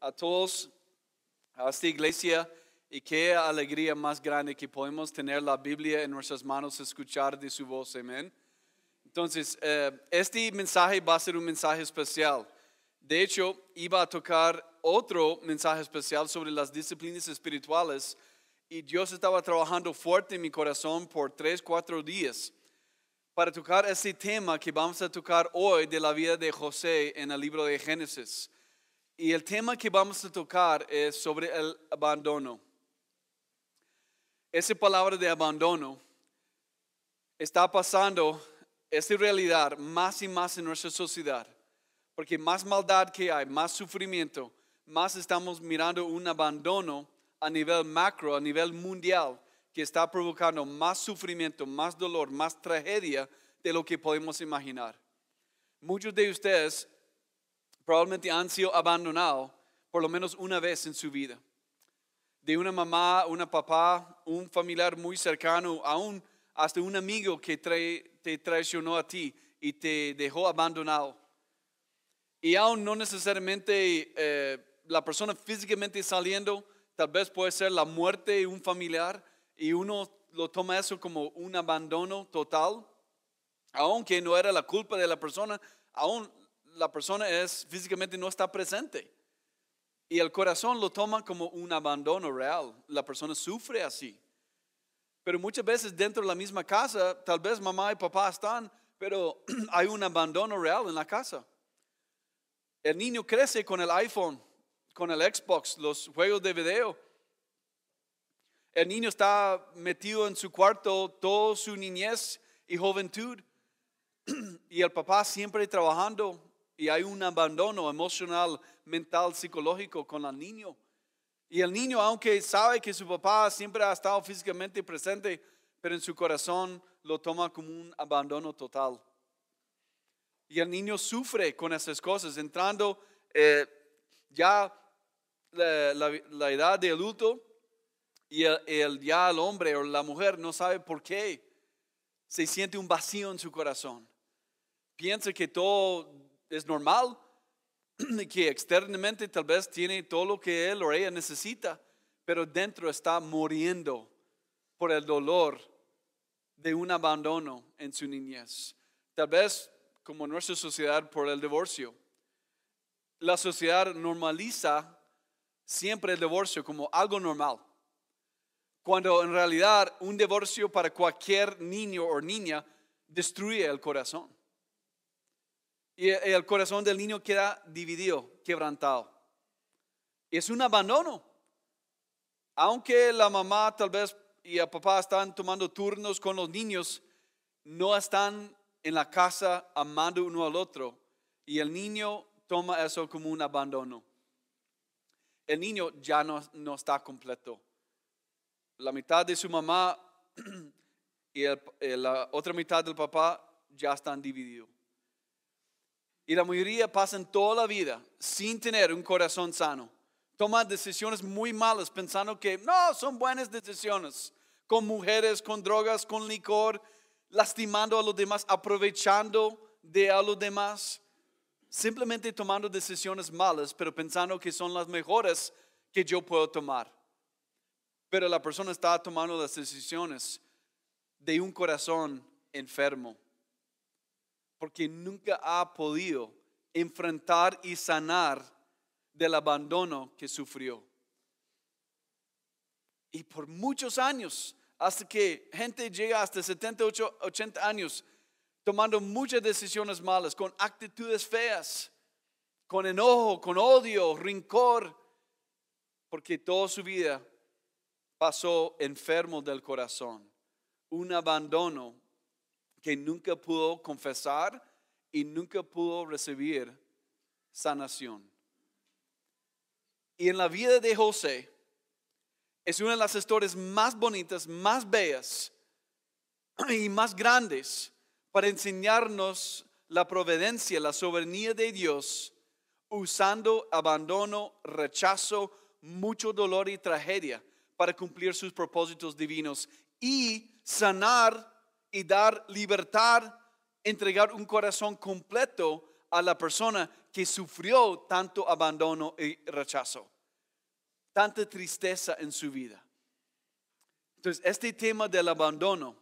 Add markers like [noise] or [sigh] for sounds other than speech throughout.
a todos, a esta iglesia. Y qué alegría más grande que podemos tener la Biblia en nuestras manos, escuchar de su voz. Amén. Entonces, eh, este mensaje va a ser un mensaje especial. De hecho, iba a tocar otro mensaje especial sobre las disciplinas espirituales y Dios estaba trabajando fuerte en mi corazón por tres, cuatro días para tocar ese tema que vamos a tocar hoy de la vida de José en el libro de Génesis. Y el tema que vamos a tocar es sobre el abandono. Esa palabra de abandono está pasando, esta realidad, más y más en nuestra sociedad. Porque más maldad que hay, más sufrimiento, más estamos mirando un abandono a nivel macro, a nivel mundial, que está provocando más sufrimiento, más dolor, más tragedia de lo que podemos imaginar. Muchos de ustedes probablemente han sido abandonados por lo menos una vez en su vida. De una mamá, una papá, un familiar muy cercano, aún hasta un amigo que te traicionó a ti y te dejó abandonado. Y aún no necesariamente eh, la persona físicamente saliendo, tal vez puede ser la muerte de un familiar y uno lo toma eso como un abandono total, aunque no era la culpa de la persona, aún la persona es físicamente no está presente. Y el corazón lo toma como un abandono real. La persona sufre así. Pero muchas veces dentro de la misma casa, tal vez mamá y papá están, pero [clears throat] hay un abandono real en la casa. El niño crece con el iPhone, con el Xbox, los juegos de video. El niño está metido en su cuarto toda su niñez y juventud. [clears throat] Y el papá siempre trabajando, y hay un abandono emocional, mental, psicológico con el niño. Y el niño, aunque sabe que su papá siempre ha estado físicamente presente, pero en su corazón lo toma como un abandono total. Y el niño sufre con esas cosas, entrando eh, ya la, edad de adulto y ya el hombre o la mujer no sabe por qué. Se siente un vacío en su corazón. Piensa que todo es normal [clears throat] que externamente tal vez tiene todo lo que él o ella necesita, pero dentro está muriendo por el dolor de un abandono en su niñez. Tal vez como nuestra sociedad por el divorcio. La sociedad normaliza siempre el divorcio como algo normal, cuando en realidad un divorcio para cualquier niño o niña destruye el corazón. Y el corazón del niño queda dividido, quebrantado. Es un abandono. Aunque la mamá tal vez y el papá están tomando turnos con los niños, no están en la casa amando uno al otro. Y el niño toma eso como un abandono. El niño ya no, no está completo. La mitad de su mamá [clears throat] y eh, la otra mitad del papá ya están divididos. Y la mayoría pasan toda la vida sin tener un corazón sano. Toman decisiones muy malas pensando que no, son buenas decisiones. Con mujeres, con drogas, con licor, lastimando a los demás, aprovechando de a los demás. Simplemente tomando decisiones malas, pero pensando que son las mejores que yo puedo tomar. Pero la persona está tomando las decisiones de un corazón enfermo porque nunca ha podido enfrentar y sanar del abandono que sufrió. Y por muchos años, hasta que gente llega hasta 78, 80 años, tomando muchas decisiones malas, con actitudes feas, con enojo, con odio, rincor, porque toda su vida pasó enfermo del corazón, un abandono que nunca pudo confesar y nunca pudo recibir sanación. Y en la vida de José es una de las historias más bonitas, más bellas [clears throat] y más grandes para enseñarnos la providencia, la soberanía de Dios usando abandono, rechazo, mucho dolor y tragedia para cumplir sus propósitos divinos y sanar y dar libertad, entregar un corazón completo a la persona que sufrió tanto abandono y rechazo, tanta tristeza en su vida. Entonces, este tema del abandono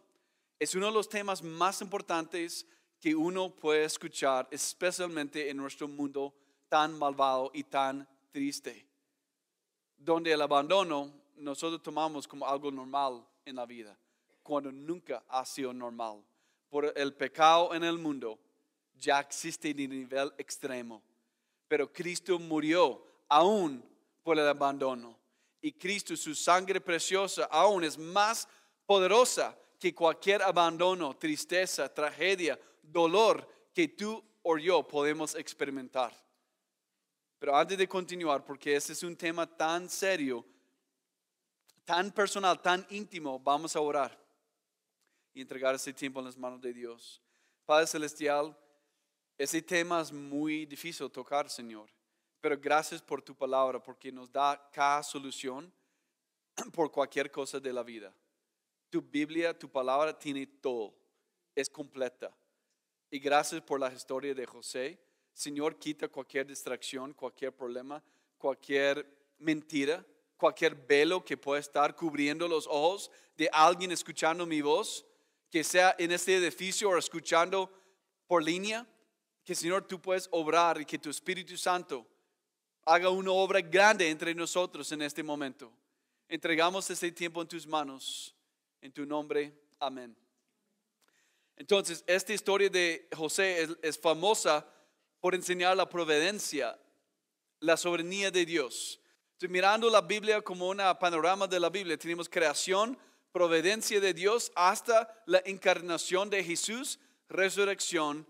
es uno de los temas más importantes que uno puede escuchar, especialmente en nuestro mundo tan malvado y tan triste, donde el abandono nosotros tomamos como algo normal en la vida cuando nunca ha sido normal. Por el pecado en el mundo ya existe en nivel extremo, pero Cristo murió aún por el abandono. Y Cristo, su sangre preciosa, aún es más poderosa que cualquier abandono, tristeza, tragedia, dolor que tú o yo podemos experimentar. Pero antes de continuar, porque este es un tema tan serio, tan personal, tan íntimo, vamos a orar y entregar ese tiempo en las manos de Dios. Padre Celestial, ese tema es muy difícil tocar, Señor, pero gracias por tu palabra, porque nos da cada solución [clears throat] por cualquier cosa de la vida. Tu Biblia, tu palabra tiene todo, es completa. Y gracias por la historia de José. Señor, quita cualquier distracción, cualquier problema, cualquier mentira, cualquier velo que pueda estar cubriendo los ojos de alguien escuchando mi voz que sea en este edificio o escuchando por línea, que Señor tú puedes obrar y que tu Espíritu Santo haga una obra grande entre nosotros en este momento. Entregamos este tiempo en tus manos, en tu nombre, amén. Entonces, esta historia de José es, famosa por enseñar la providencia, la soberanía de Dios. mirando la Biblia como un panorama de la Biblia, tenemos creación, providencia de Dios hasta la encarnación de Jesús, resurrección,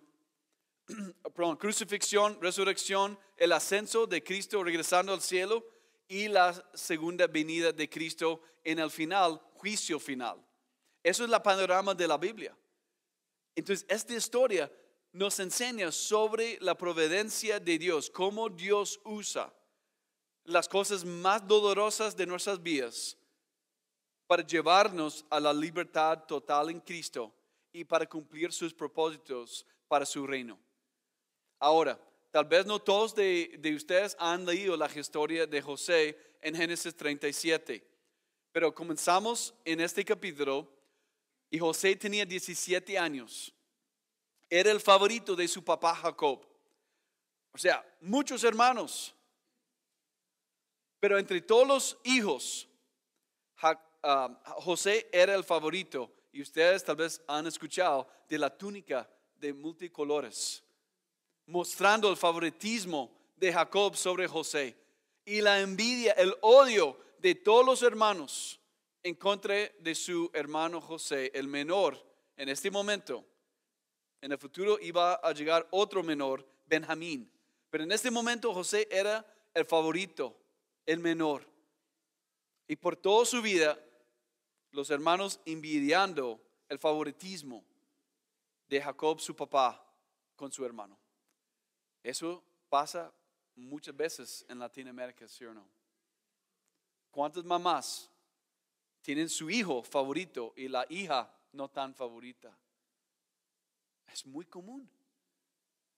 [clears throat] crucifixión, resurrección, el ascenso de Cristo regresando al cielo y la segunda venida de Cristo en el final, juicio final. Eso es la panorama de la Biblia. Entonces, esta historia nos enseña sobre la providencia de Dios, cómo Dios usa las cosas más dolorosas de nuestras vidas para llevarnos a la libertad total en Cristo y para cumplir sus propósitos para su reino. Ahora, tal vez no todos de, ustedes han leído la historia de José en Génesis 37, pero comenzamos en este capítulo y José tenía 17 años. Era el favorito de su papá Jacob. O sea, muchos hermanos. Pero entre todos los hijos, Um, José era el favorito y ustedes tal vez han escuchado de la túnica de multicolores, mostrando el favoritismo de Jacob sobre José y la envidia, el odio de todos los hermanos en contra de su hermano José, el menor en este momento. En el futuro iba a llegar otro menor, Benjamín. Pero en este momento José era el favorito, el menor. Y por toda su vida los hermanos envidiando el favoritismo de Jacob, su papá, con su hermano. Eso pasa muchas veces en Latinoamérica, ¿sí o no? ¿Cuántas mamás tienen su hijo favorito y la hija no tan favorita? Es muy común.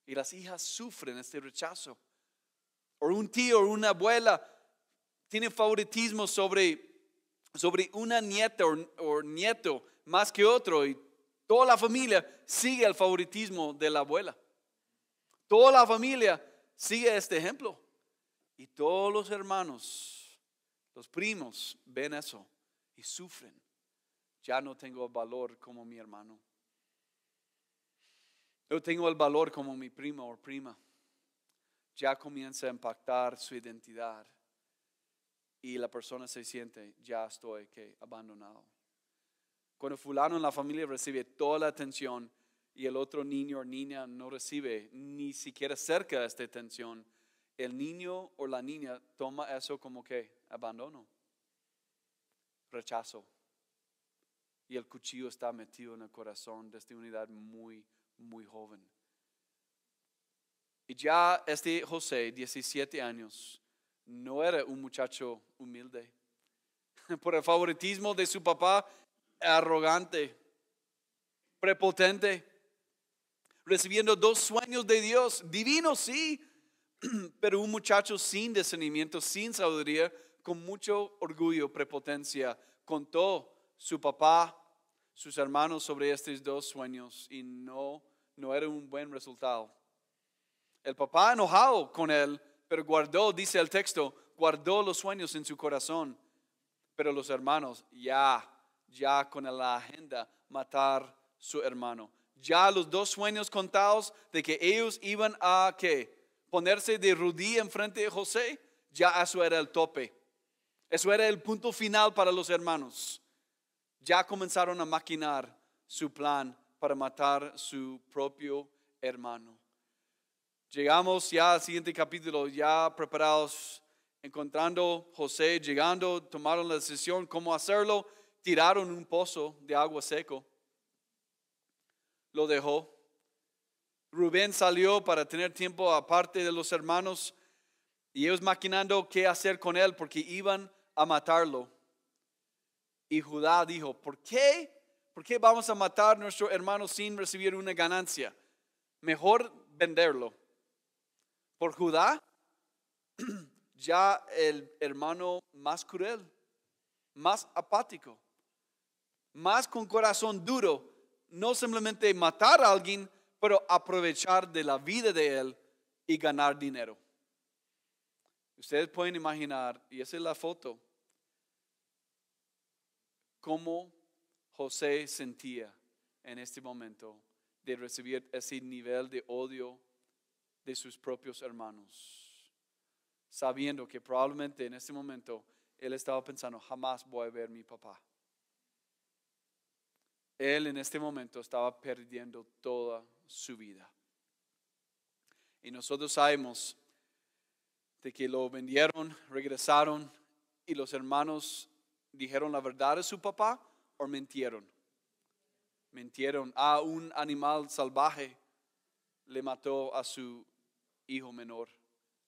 Y las hijas sufren este rechazo. O un tío o una abuela tiene favoritismo sobre sobre una nieta o, nieto más que otro y toda la familia sigue el favoritismo de la abuela. Toda la familia sigue este ejemplo y todos los hermanos, los primos ven eso y sufren. Ya no tengo valor como mi hermano. Yo tengo el valor como mi prima o prima. Ya comienza a impactar su identidad y la persona se siente, ya estoy que abandonado. Cuando fulano en la familia recibe toda la atención y el otro niño o niña no recibe ni siquiera cerca de esta atención, el niño o la niña toma eso como que abandono, rechazo. Y el cuchillo está metido en el corazón de esta unidad muy, muy joven. Y ya este José, 17 años, no era un muchacho humilde. [laughs] Por el favoritismo de su papá, arrogante, prepotente, recibiendo dos sueños de Dios, divino sí, [clears throat] pero un muchacho sin discernimiento, sin sabiduría, con mucho orgullo, prepotencia, contó su papá, sus hermanos sobre estos dos sueños y no, no era un buen resultado. El papá enojado con él pero guardó, dice el texto, guardó los sueños en su corazón. Pero los hermanos, ya, ya con la agenda, matar su hermano. Ya los dos sueños contados de que ellos iban a ¿qué? ponerse de en enfrente de José, ya eso era el tope. Eso era el punto final para los hermanos. Ya comenzaron a maquinar su plan para matar su propio hermano. Llegamos ya al siguiente capítulo, ya preparados, encontrando José, llegando, tomaron la decisión cómo hacerlo, tiraron un pozo de agua seco, lo dejó. Rubén salió para tener tiempo aparte de los hermanos y ellos maquinando qué hacer con él porque iban a matarlo. Y Judá dijo, ¿por qué? ¿Por qué vamos a matar a nuestro hermano sin recibir una ganancia? Mejor venderlo. Por Judá, [clears throat] ya el hermano más cruel, más apático, más con corazón duro, no simplemente matar a alguien, pero aprovechar de la vida de él y ganar dinero. Ustedes pueden imaginar, y esa es la foto, cómo José sentía en este momento de recibir ese nivel de odio de sus propios hermanos, sabiendo que probablemente en este momento él estaba pensando, jamás voy a ver mi papá. Él en este momento estaba perdiendo toda su vida. Y nosotros sabemos de que lo vendieron, regresaron y los hermanos dijeron la verdad a su papá o mintieron. Mintieron. a ah, un animal salvaje le mató a su hijo menor.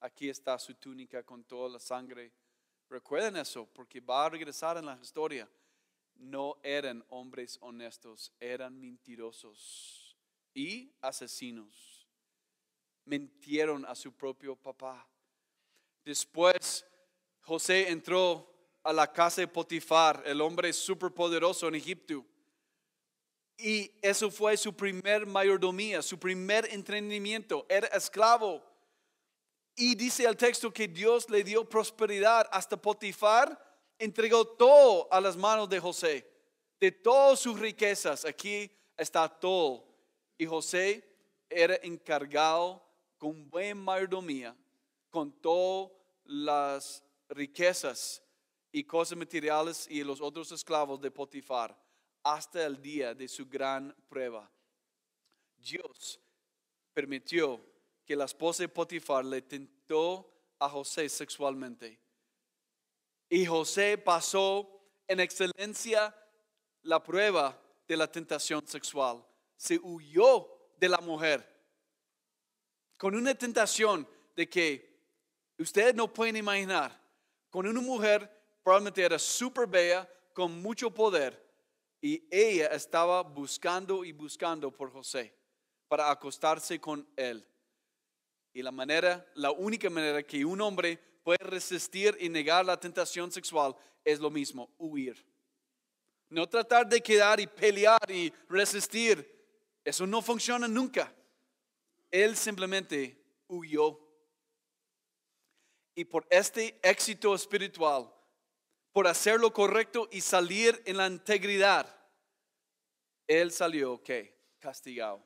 Aquí está su túnica con toda la sangre. Recuerden eso, porque va a regresar en la historia. No eran hombres honestos, eran mentirosos y asesinos. Mintieron a su propio papá. Después, José entró a la casa de Potifar, el hombre superpoderoso en Egipto. Y eso fue su primer mayordomía, su primer entrenamiento. Era esclavo. Y dice el texto que Dios le dio prosperidad hasta Potifar, entregó todo a las manos de José, de todas sus riquezas. Aquí está todo. Y José era encargado con buena mayordomía, con todas las riquezas y cosas materiales y los otros esclavos de Potifar, hasta el día de su gran prueba. Dios permitió la esposa de Potifar le tentó a José sexualmente. Y José pasó en excelencia la prueba de la tentación sexual. Se huyó de la mujer con una tentación de que ustedes no pueden imaginar, con una mujer probablemente era súper bella, con mucho poder, y ella estaba buscando y buscando por José para acostarse con él. Y la manera, la única manera que un hombre puede resistir y negar la tentación sexual es lo mismo, huir. No tratar de quedar y pelear y resistir. Eso no funciona nunca. Él simplemente huyó. Y por este éxito espiritual, por hacer lo correcto y salir en la integridad, él salió, ¿qué? castigado.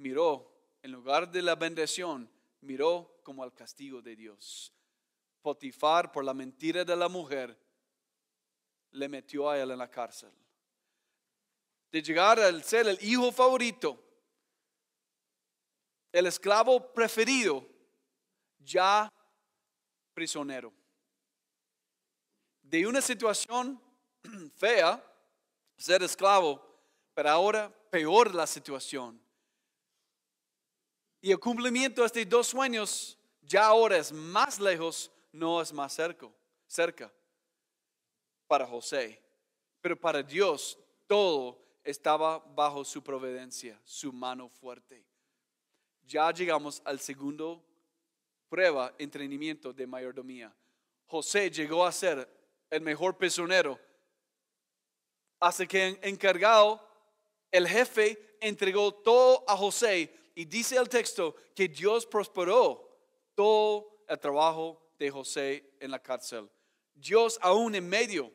miró, en lugar de la bendición, miró como al castigo de Dios. Potifar, por la mentira de la mujer, le metió a él en la cárcel. De llegar al ser el hijo favorito, el esclavo preferido, ya prisionero. De una situación [clears throat] fea, ser esclavo, pero ahora peor la situación y el cumplimiento de estos dos sueños ya ahora es más lejos, no es más cerca, cerca para José. Pero para Dios todo estaba bajo su providencia, su mano fuerte. Ya llegamos al segundo prueba, entrenamiento de mayordomía. José llegó a ser el mejor prisionero Hace que encargado, el jefe entregó todo a José y dice el texto que Dios prosperó todo el trabajo de José en la cárcel. Dios aún en medio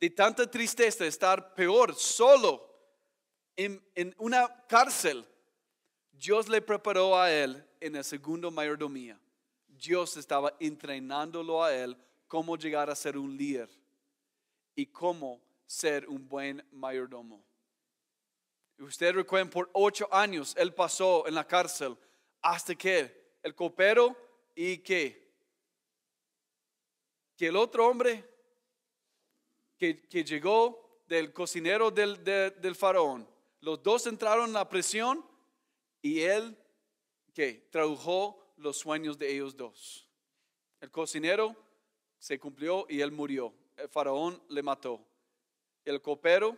de tanta tristeza, estar peor, solo, en, en una cárcel, Dios le preparó a él en el segundo mayordomía. Dios estaba entrenándolo a él cómo llegar a ser un líder y cómo ser un buen mayordomo. Usted ustedes por ocho años él pasó en la cárcel hasta que el copero y que, que el otro hombre que, llegó del cocinero del, faraón, los dos entraron en la prisión y él que tradujo los sueños de ellos dos. El cocinero se cumplió y él murió. El faraón le mató. El copero,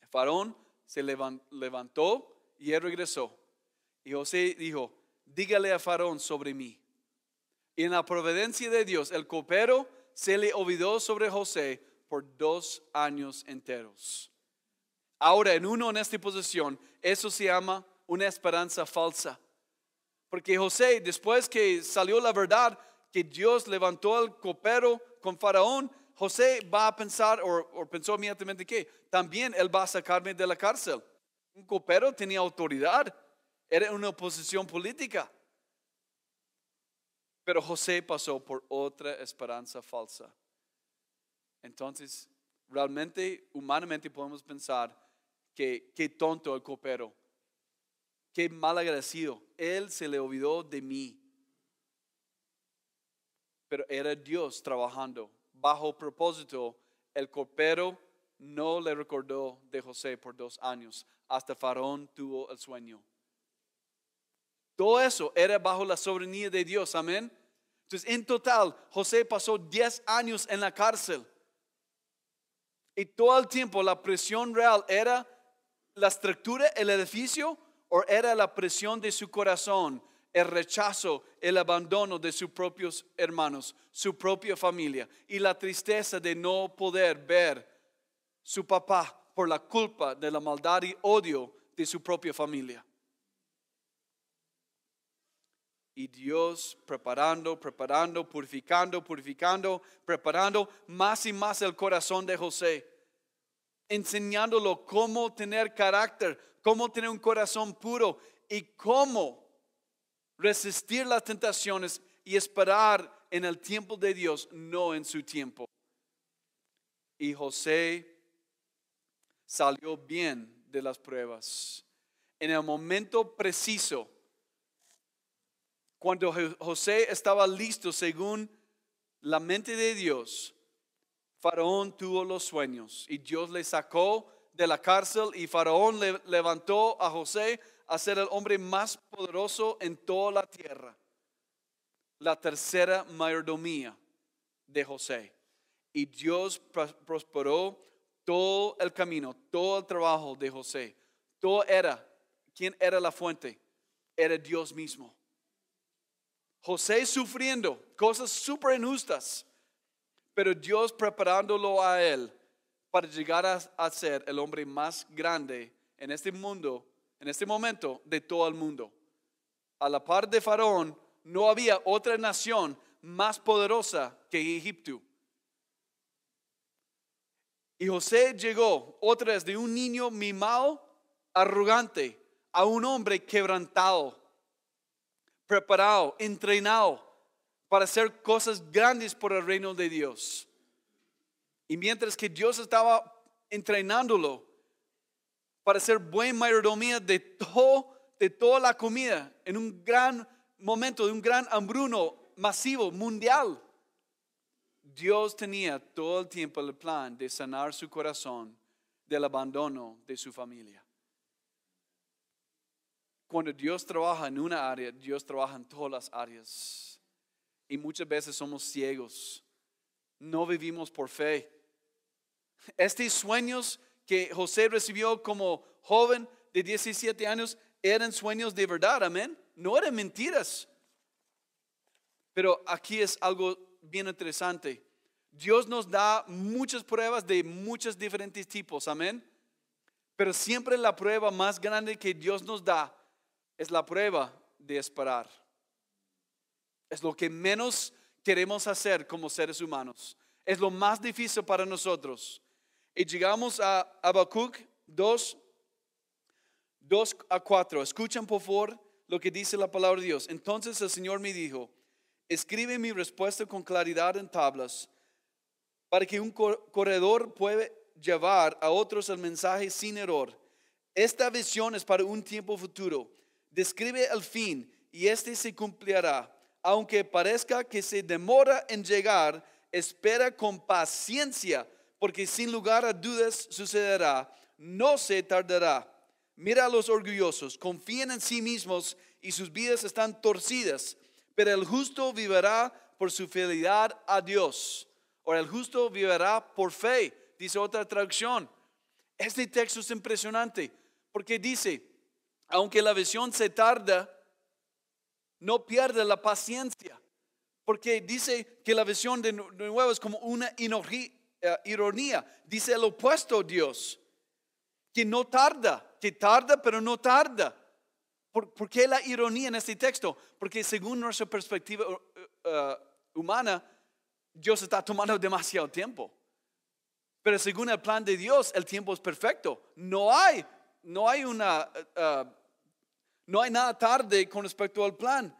el faraón, se levantó y él regresó. Y José dijo, dígale a Faraón sobre mí. Y en la providencia de Dios, el copero se le olvidó sobre José por dos años enteros. Ahora, en uno en esta posición, eso se llama una esperanza falsa. Porque José, después que salió la verdad que Dios levantó al copero con Faraón, José va a pensar, o, pensó inmediatamente que también él va a sacarme de la cárcel. Un copero tenía autoridad, era una oposición política. Pero José pasó por otra esperanza falsa. Entonces, realmente, humanamente podemos pensar que qué tonto el copero, qué mal agradecido, él se le olvidó de mí. Pero era Dios trabajando bajo propósito, el copero no le recordó de José por dos años, hasta Faraón tuvo el sueño. Todo eso era bajo la soberanía de Dios, amén. Entonces, en total, José pasó diez años en la cárcel. Y todo el tiempo la presión real era la estructura, el edificio, o era la presión de su corazón el rechazo, el abandono de sus propios hermanos, su propia familia y la tristeza de no poder ver su papá por la culpa de la maldad y odio de su propia familia. Y Dios preparando, preparando, purificando, purificando, preparando más y más el corazón de José, enseñándolo cómo tener carácter, cómo tener un corazón puro y cómo resistir las tentaciones y esperar en el tiempo de Dios, no en su tiempo. Y José salió bien de las pruebas. En el momento preciso, cuando José estaba listo según la mente de Dios, Faraón tuvo los sueños y Dios le sacó de la cárcel y Faraón levantó a José a ser el hombre más poderoso en toda la tierra. La tercera mayordomía de José. Y Dios prosperó todo el camino, todo el trabajo de José. Todo era, ¿quién era la fuente? Era Dios mismo. José sufriendo cosas súper injustas, pero Dios preparándolo a él para llegar a, ser el hombre más grande en este mundo en este momento, de todo el mundo. A la par de Faraón, no había otra nación más poderosa que Egipto. Y José llegó otra vez de un niño mimado, arrogante, a un hombre quebrantado, preparado, entrenado para hacer cosas grandes por el reino de Dios. Y mientras que Dios estaba entrenándolo, para ser buen mayordomía de, todo, de toda la comida en un gran momento, de un gran hambruno masivo, mundial. Dios tenía todo el tiempo el plan de sanar su corazón del abandono de su familia. Cuando Dios trabaja en una área, Dios trabaja en todas las áreas. Y muchas veces somos ciegos. No vivimos por fe. Estos sueños que José recibió como joven de 17 años eran sueños de verdad, amén. No eran mentiras. Pero aquí es algo bien interesante. Dios nos da muchas pruebas de muchos diferentes tipos, amén. Pero siempre la prueba más grande que Dios nos da es la prueba de esperar. Es lo que menos queremos hacer como seres humanos. Es lo más difícil para nosotros y llegamos a Habacuc 2, 2 a 4. Escuchen por favor lo que dice la palabra de Dios. Entonces el Señor me dijo, escribe mi respuesta con claridad en tablas, para que un corredor pueda llevar a otros el mensaje sin error. Esta visión es para un tiempo futuro. Describe el fin y este se cumplirá. Aunque parezca que se demora en llegar, espera con paciencia porque sin lugar a dudas sucederá, no se tardará. Mira a los orgullosos, confían en sí mismos y sus vidas están torcidas, pero el justo vivirá por su fidelidad a Dios. O el justo vivirá por fe, dice otra traducción. Este texto es impresionante porque dice, aunque la visión se tarda, no pierda la paciencia, porque dice que la visión de nuevo es como una eh, ironía, dice el opuesto Dios, que no tarda, que tarda pero no tarda. ¿Por, la ironía en este texto? Porque según nuestra perspectiva eh, eh, humana, Dios está tomando demasiado tiempo. Pero según el plan de Dios, el tiempo es perfecto. No hay, no hay una, no hay nada tarde con respecto al plan.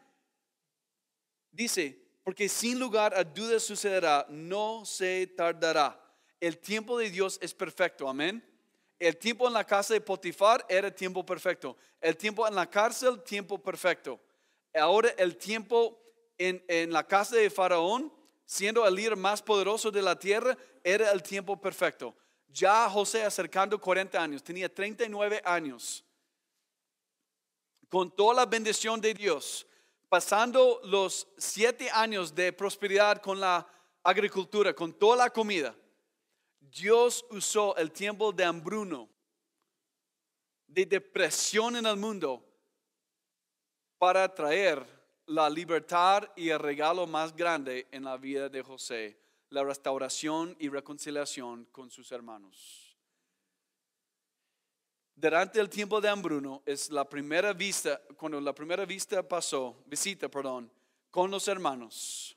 Dice, porque sin lugar a dudas sucederá, no se tardará. El tiempo de Dios es perfecto, amén. El tiempo en la casa de Potifar era tiempo perfecto. El tiempo en la cárcel, tiempo perfecto. Ahora el tiempo en, en la casa de Faraón, siendo el líder más poderoso de la tierra, era el tiempo perfecto. Ya José acercando 40 años, tenía 39 años, con toda la bendición de Dios, pasando los siete años de prosperidad con la agricultura, con toda la comida, Dios usó el tiempo de hambruno, de depresión en el mundo, para traer la libertad y el regalo más grande en la vida de José, la restauración y reconciliación con sus hermanos durante el tiempo de Ambruno es la primera vista, cuando la primera vista pasó, visita, perdón, con los hermanos.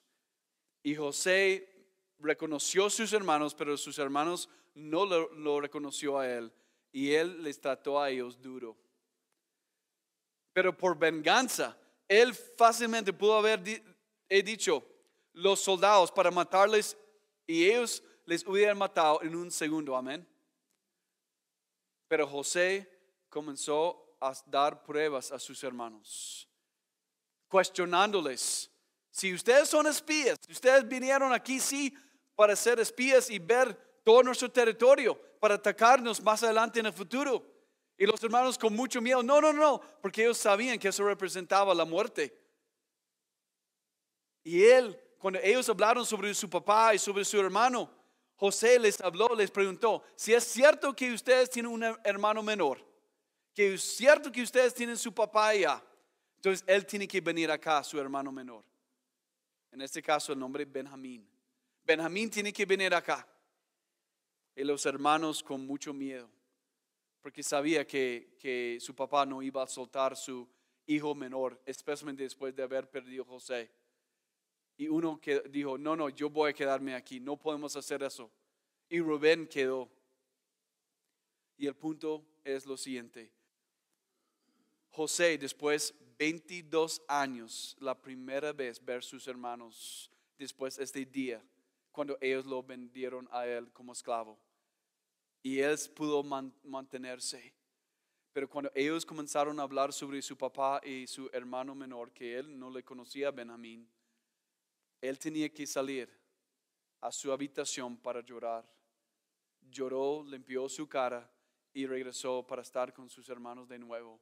Y José reconoció a sus hermanos, pero sus hermanos no lo, lo reconoció a él. Y él les trató a ellos duro. Pero por venganza, él fácilmente pudo haber he dicho, los soldados para matarles y ellos les hubieran matado en un segundo, amén. Pero José comenzó a dar pruebas a sus hermanos, cuestionándoles. Si ustedes son espías, si ustedes vinieron aquí sí para ser espías y ver todo nuestro territorio, para atacarnos más adelante en el futuro. Y los hermanos con mucho miedo, no, no, no, porque ellos sabían que eso representaba la muerte. Y él, cuando ellos hablaron sobre su papá y sobre su hermano, José les habló, les preguntó, si es cierto que ustedes tienen un hermano menor, que es cierto que ustedes tienen su papá allá, entonces él tiene que venir acá, su hermano menor. En este caso el nombre es Benjamín. Benjamín tiene que venir acá. Y los hermanos con mucho miedo, porque sabía que, que su papá no iba a soltar su hijo menor, especialmente después de haber perdido a José. Y uno que dijo, no, no, yo voy a quedarme aquí, no podemos hacer eso. Y Rubén quedó. Y el punto es lo siguiente. José, después 22 años, la primera vez ver sus hermanos, después este día, cuando ellos lo vendieron a él como esclavo. Y él pudo mantenerse. Pero cuando ellos comenzaron a hablar sobre su papá y su hermano menor, que él no le conocía, Benjamín, él tenía que salir a su habitación para llorar. Lloró, limpió su cara y regresó para estar con sus hermanos de nuevo.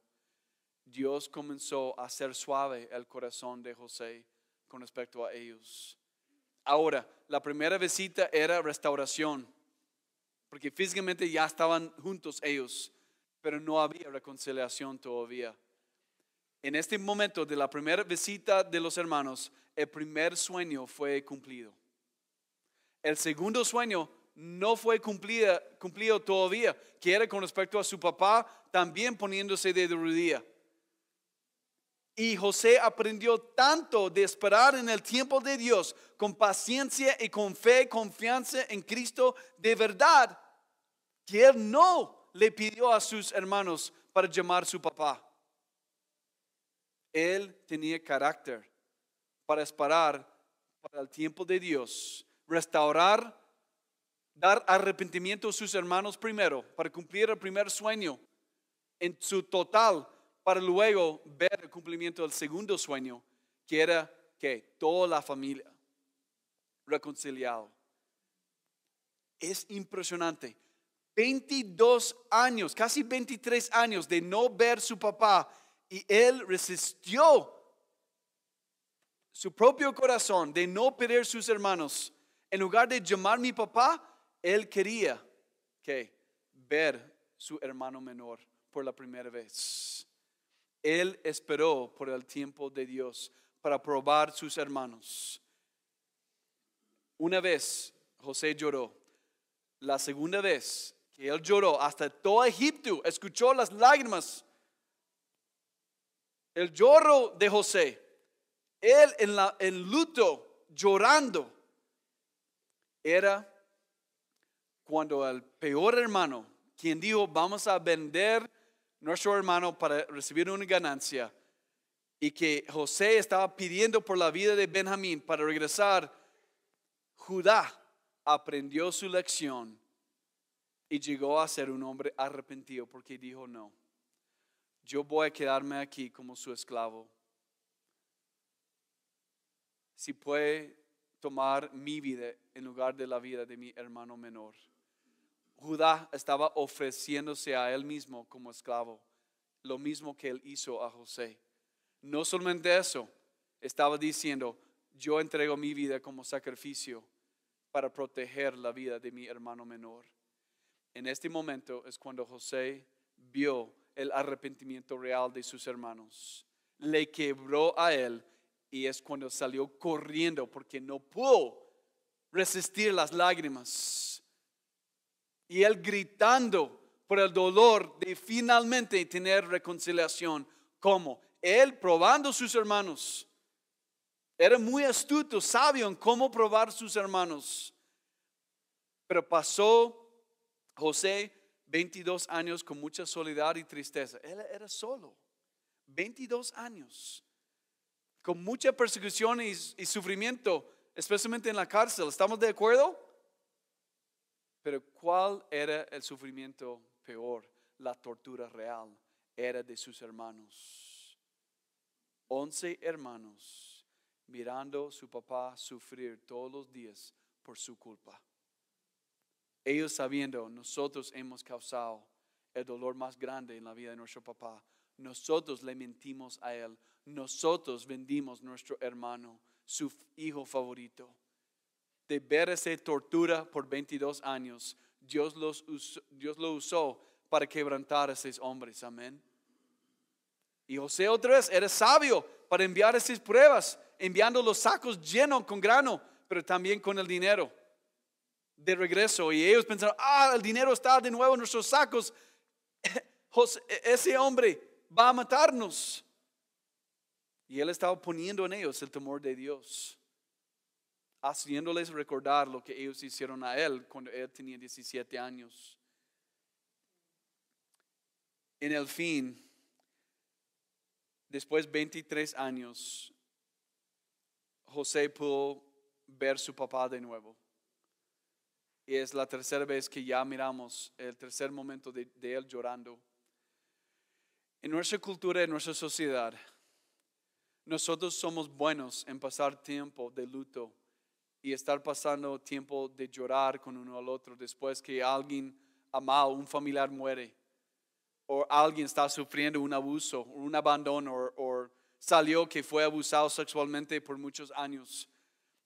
Dios comenzó a hacer suave el corazón de José con respecto a ellos. Ahora, la primera visita era restauración, porque físicamente ya estaban juntos ellos, pero no había reconciliación todavía en este momento de la primera visita de los hermanos, el primer sueño fue cumplido. El segundo sueño no fue cumplido todavía, que era con respecto a su papá también poniéndose de rodilla. Y José aprendió tanto de esperar en el tiempo de Dios con paciencia y con fe, confianza en Cristo de verdad, que él no le pidió a sus hermanos para llamar a su papá. Él tenía carácter para esperar para el tiempo de Dios, restaurar, dar arrepentimiento a sus hermanos primero, para cumplir el primer sueño en su total, para luego ver el cumplimiento del segundo sueño, que que toda la familia reconciliado. Es impresionante. 22 años, casi 23 años de no ver su papá y él resistió su propio corazón de no pedir sus hermanos. En lugar de llamar a mi papá, él quería que ver su hermano menor por la primera vez. Él esperó por el tiempo de Dios para probar sus hermanos. Una vez José lloró. La segunda vez que él lloró, hasta todo Egipto escuchó las lágrimas el lloro de José, él en, en luto, llorando, era cuando el peor hermano, quien dijo, vamos a vender nuestro hermano para recibir una ganancia, y que José estaba pidiendo por la vida de Benjamín para regresar, Judá aprendió su lección y llegó a ser un hombre arrepentido porque dijo no yo voy a quedarme aquí como su esclavo. Si puede tomar mi vida en lugar de la vida de mi hermano menor. Judá estaba ofreciéndose a él mismo como esclavo, lo mismo que él hizo a José. No solamente eso, estaba diciendo, yo entrego mi vida como sacrificio para proteger la vida de mi hermano menor. En este momento es cuando José vio el arrepentimiento real de sus hermanos. Le quebró a él y es cuando salió corriendo porque no pudo resistir las lágrimas. Y él gritando por el dolor de finalmente tener reconciliación. Como Él probando sus hermanos. Era muy astuto, sabio en cómo probar sus hermanos. Pero pasó José 22 años con mucha soledad y tristeza. Él era solo. 22 años. Con mucha persecución y, y sufrimiento, especialmente en la cárcel. ¿Estamos de acuerdo? Pero ¿cuál era el sufrimiento peor? La tortura real era de sus hermanos. 11 hermanos mirando a su papá sufrir todos los días por su culpa. Ellos sabiendo, nosotros hemos causado el dolor más grande en la vida de nuestro papá. Nosotros le mentimos a él. Nosotros vendimos nuestro hermano, su hijo favorito. De ver tortura por 22 años, Dios, los Dios lo usó para quebrantar a esos hombres. Amén. Y José otra vez era sabio para enviar esas pruebas, enviando los sacos llenos con grano, pero también con el dinero de regreso y ellos pensaron, ah, el dinero está de nuevo en nuestros sacos. [laughs] E, ese hombre va a matarnos. Y él estaba poniendo en ellos el temor de Dios, haciéndoles recordar lo que ellos hicieron a él cuando él tenía 17 años. En el fin, después 23 años, José pudo ver su papá de nuevo y es la tercera vez que ya miramos el tercer momento de, él llorando. En nuestra cultura, en nuestra sociedad, nosotros somos buenos en pasar tiempo de luto y estar pasando tiempo de llorar con uno al otro después que alguien amado, un familiar muere, o alguien está sufriendo un abuso, un abandono, o salió que fue abusado sexualmente por muchos años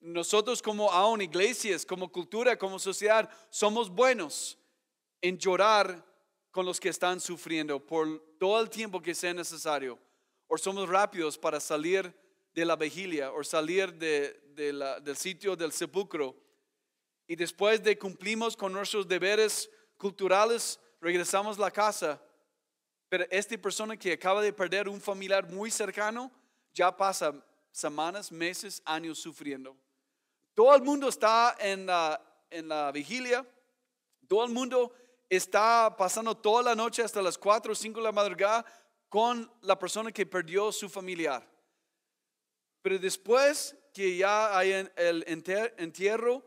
nosotros como aún iglesias, como cultura, como sociedad, somos buenos en llorar con los que están sufriendo por todo el tiempo que sea necesario. O somos rápidos para salir de la vigilia o salir del sitio del sepulcro. Y después de cumplimos con nuestros deberes culturales, regresamos a la casa. Pero esta persona que acaba de perder un familiar muy cercano ya pasa semanas, meses, años sufriendo. Todo el mundo está en la, en la vigilia, todo el mundo está pasando toda la noche hasta las 4 o 5 de la madrugada con la persona que perdió su familiar. Pero después que ya hay el entierro,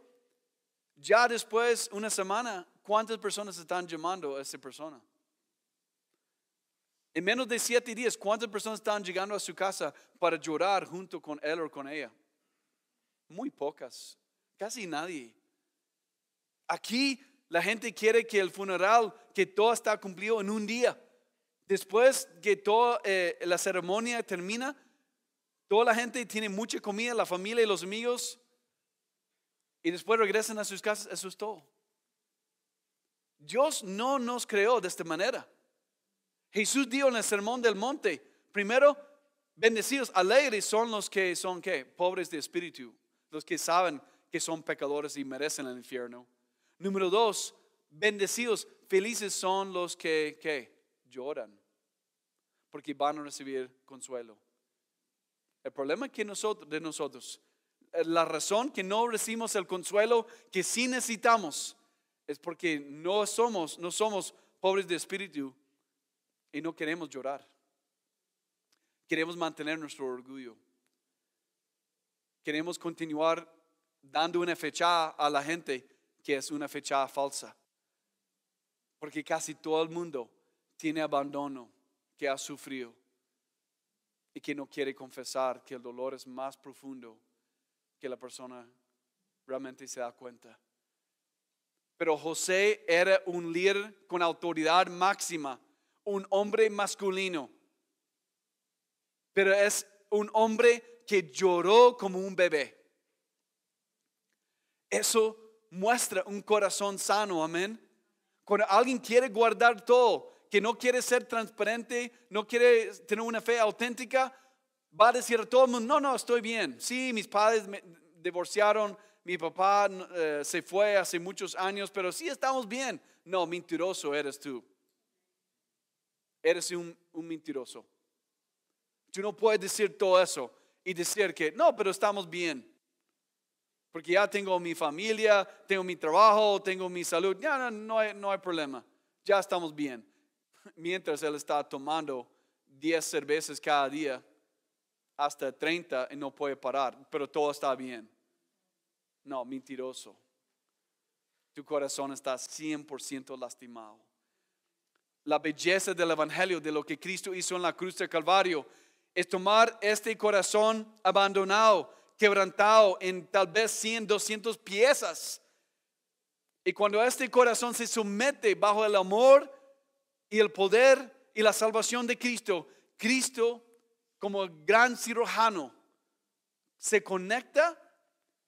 ya después, una semana, ¿cuántas personas están llamando a esa persona? En menos de siete días, ¿cuántas personas están llegando a su casa para llorar junto con él o con ella? Muy pocas, casi nadie. Aquí la gente quiere que el funeral, que todo está cumplido en un día. Después que toda eh, la ceremonia termina, toda la gente tiene mucha comida, la familia y los amigos, y después regresan a sus casas, eso es todo. Dios no nos creó de esta manera. Jesús dio en el sermón del monte, primero, bendecidos, alegres son los que son que pobres de espíritu, los que saben que son pecadores y merecen el infierno. Número dos, bendecidos, felices son los que, lloran, porque van a recibir consuelo. El problema que nosotros, de nosotros, eh, la razón que no recibimos el consuelo que sí necesitamos, es porque no somos, no somos pobres de espíritu y no queremos llorar. Queremos mantener nuestro orgullo queremos continuar dando una fecha a la gente que es una fecha falsa. Porque casi todo el mundo tiene abandono que ha sufrido y que no quiere confesar que el dolor es más profundo que la persona realmente se da cuenta. Pero José era un líder con autoridad máxima, un hombre masculino. Pero es un hombre que lloró como un bebé. Eso muestra un corazón sano, amén. Cuando alguien quiere guardar todo, que no quiere ser transparente, no quiere tener una fe auténtica, va a decir a todo el mundo, no, no, estoy bien. Sí, mis padres me divorciaron, mi papá eh, se fue hace muchos años, pero sí estamos bien. No, mentiroso eres tú. Eres un mentiroso. Tú no puedes decir todo eso y decir que no, pero estamos bien. Porque ya tengo mi familia, tengo mi trabajo, tengo mi salud. Ya no, no, hay, no hay problema. Ya estamos bien. [laughs] Mientras él está tomando 10 cervezas cada día, hasta 30 y no puede parar, pero todo está bien. No, mentiroso. Tu corazón está 100% lastimado. La belleza del Evangelio, de lo que Cristo hizo en la cruz del Calvario, es tomar este corazón abandonado, quebrantado en tal vez 100, 200 piezas. Y cuando este corazón se somete bajo el amor y el poder y la salvación de Cristo, Cristo, como gran cirujano, se conecta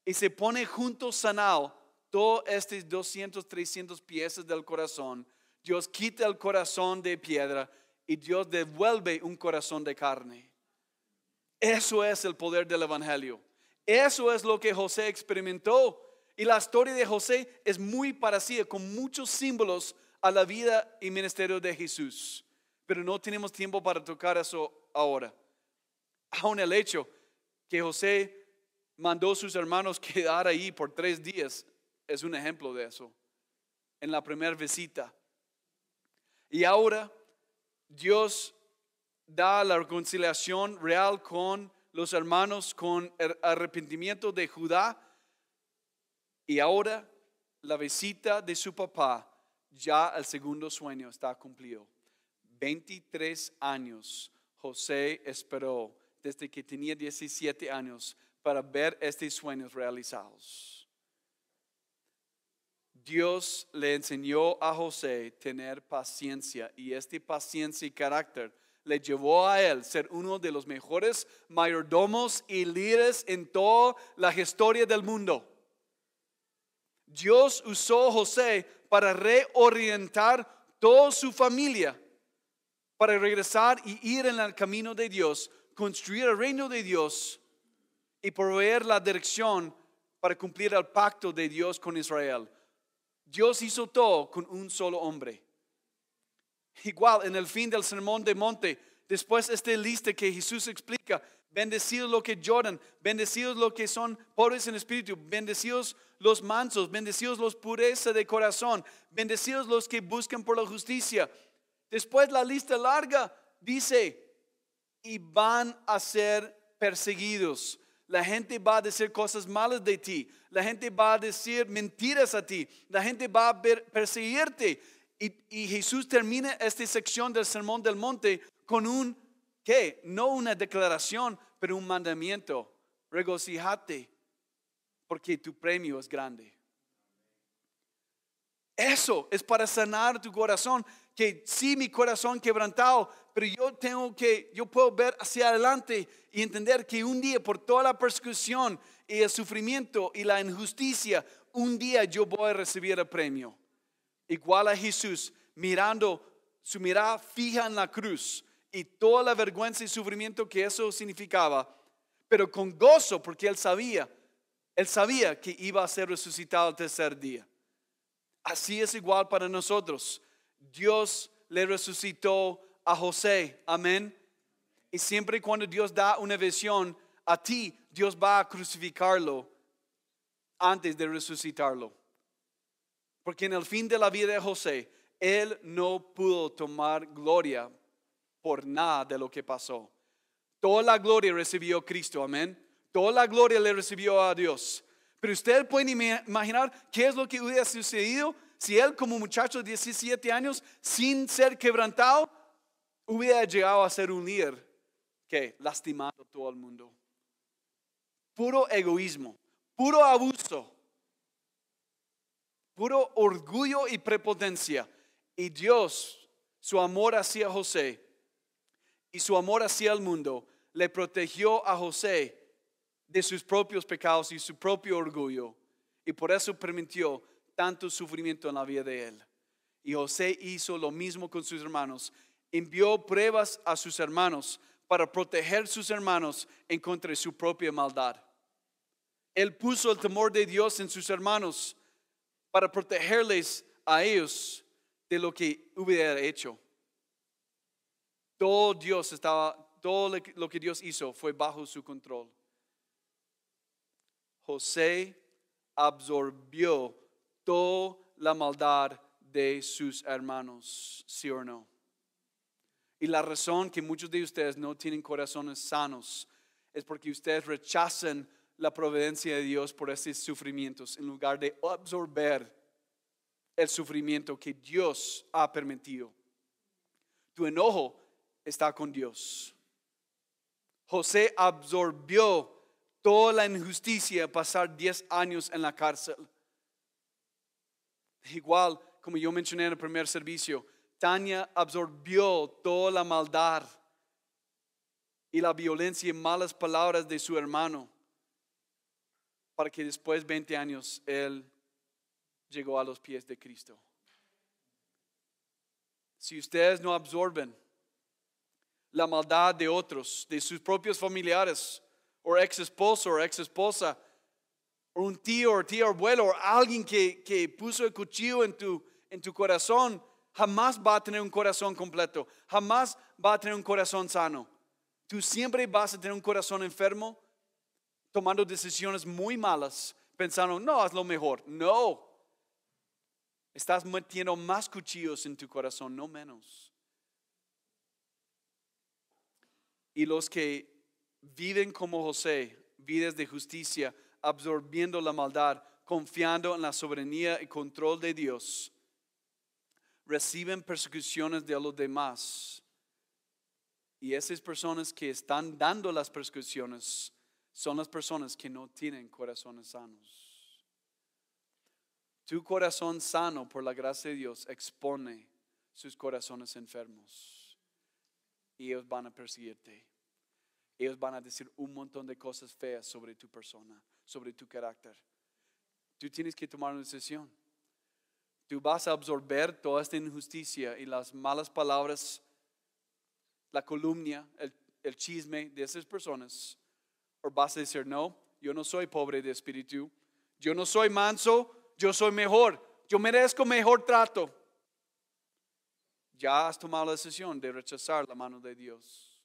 y se pone junto sanado Todos estos 200, 300 piezas del corazón. Dios quita el corazón de piedra y Dios devuelve un corazón de carne. Eso es el poder del Evangelio. Eso es lo que José experimentó. Y la historia de José es muy parecida, con muchos símbolos a la vida y ministerio de Jesús. Pero no tenemos tiempo para tocar eso ahora. Aún el hecho que José mandó a sus hermanos [laughs] quedar ahí por tres días es un ejemplo de eso, en la primera visita. Y ahora Dios da la reconciliación real con los hermanos, con el arrepentimiento de Judá. Y ahora la visita de su papá, ya el segundo sueño está cumplido. 23 años José esperó desde que tenía 17 años para ver estos sueños realizados. Dios le enseñó a José tener paciencia y este paciencia y carácter le llevó a él ser uno de los mejores mayordomos y líderes en toda la historia del mundo. Dios usó a José para reorientar toda su familia, para regresar y ir en el camino de Dios, construir el reino de Dios y proveer la dirección para cumplir el pacto de Dios con Israel. Dios hizo todo con un solo hombre. Igual, en el fin del sermón de monte, después este liste que Jesús explica, bendecidos los que lloran, bendecidos los que son pobres en espíritu, bendecidos los mansos, bendecidos los pureza de corazón, bendecidos los que buscan por la justicia. Después la lista larga dice, y van a ser perseguidos. La gente va a decir cosas malas de ti. La gente va a decir mentiras a ti. La gente va a perseguirte. Y, Jesús termina esta sección del Sermón del Monte con un, que No una declaración, pero un mandamiento. Regocijate, porque tu premio es grande. Eso es para sanar tu corazón, que sí mi corazón quebrantado, pero yo tengo que, yo puedo ver hacia adelante y entender que un día por toda la persecución y el sufrimiento y la injusticia, un día yo voy a recibir el premio igual a Jesús, mirando su mirada fija en la cruz y toda la vergüenza y sufrimiento que eso significaba, pero con gozo porque él sabía, él sabía que iba a ser resucitado el tercer día. Así es igual para nosotros. Dios le resucitó a José, amén. Y siempre cuando Dios da una visión a ti, Dios va a crucificarlo antes de resucitarlo. Porque en el fin de la vida de José, él no pudo tomar gloria por nada de lo que pasó. Toda la gloria recibió Cristo, amén. Toda la gloria le recibió a Dios. Pero usted puede imaginar qué es lo que hubiera sucedido si él como muchacho de 17 años, sin ser quebrantado, hubiera llegado a ser un líder que lastimando a todo el mundo. Puro egoísmo, puro abuso, puro orgullo y prepotencia. Y Dios, su amor hacia José y su amor hacia el mundo, le protegió a José de sus propios pecados y su propio orgullo. Y por eso permitió tanto sufrimiento en la vida de él. Y José hizo lo mismo con sus hermanos. Envió pruebas a sus hermanos para proteger sus hermanos en contra de su propia maldad. Él puso el temor de Dios en sus hermanos para protegerles a ellos de lo que hubiera hecho. Todo Dios estaba, todo lo que Dios hizo fue bajo su control. José absorbió toda la maldad de sus hermanos, sí o no. Y la razón que muchos de ustedes no tienen corazones sanos es porque ustedes rechazan la providencia de Dios por estos sufrimientos en lugar de absorber el sufrimiento que Dios ha permitido. Tu enojo está con Dios. José absorbió toda la injusticia de pasar 10 años en la cárcel. Igual, como yo mencioné en el primer servicio, Tania absorbió toda la maldad y la violencia y malas palabras de su hermano para que después de 20 años Él llegó a los pies de Cristo. Si ustedes no absorben la maldad de otros, de sus propios familiares, o ex esposo o ex esposa, o un tío o tía o abuelo, o alguien que, que puso el cuchillo en tu, en tu corazón, jamás va a tener un corazón completo, jamás va a tener un corazón sano. Tú siempre vas a tener un corazón enfermo, tomando decisiones muy malas, pensando, no, haz lo mejor. No. Estás metiendo más cuchillos en tu corazón, no menos. Y los que viven como José, vidas de justicia, absorbiendo la maldad, confiando en la soberanía y control de Dios, reciben persecuciones de los demás. Y esas personas que están dando las persecuciones son las personas que no tienen corazones sanos. Tu corazón sano por la gracia de Dios expone sus corazones enfermos y ellos van a perseguirte. Ellos van a decir un montón de cosas feas sobre tu persona, sobre tu carácter. Tú tienes que tomar una decisión. Tú vas a absorber toda esta injusticia y las malas palabras, la calumnia, el, el chisme de esas personas o vas a decir, no, yo no soy pobre de espíritu, yo no soy manso, yo soy mejor, yo merezco mejor trato. Ya has tomado la decisión de rechazar la mano de Dios.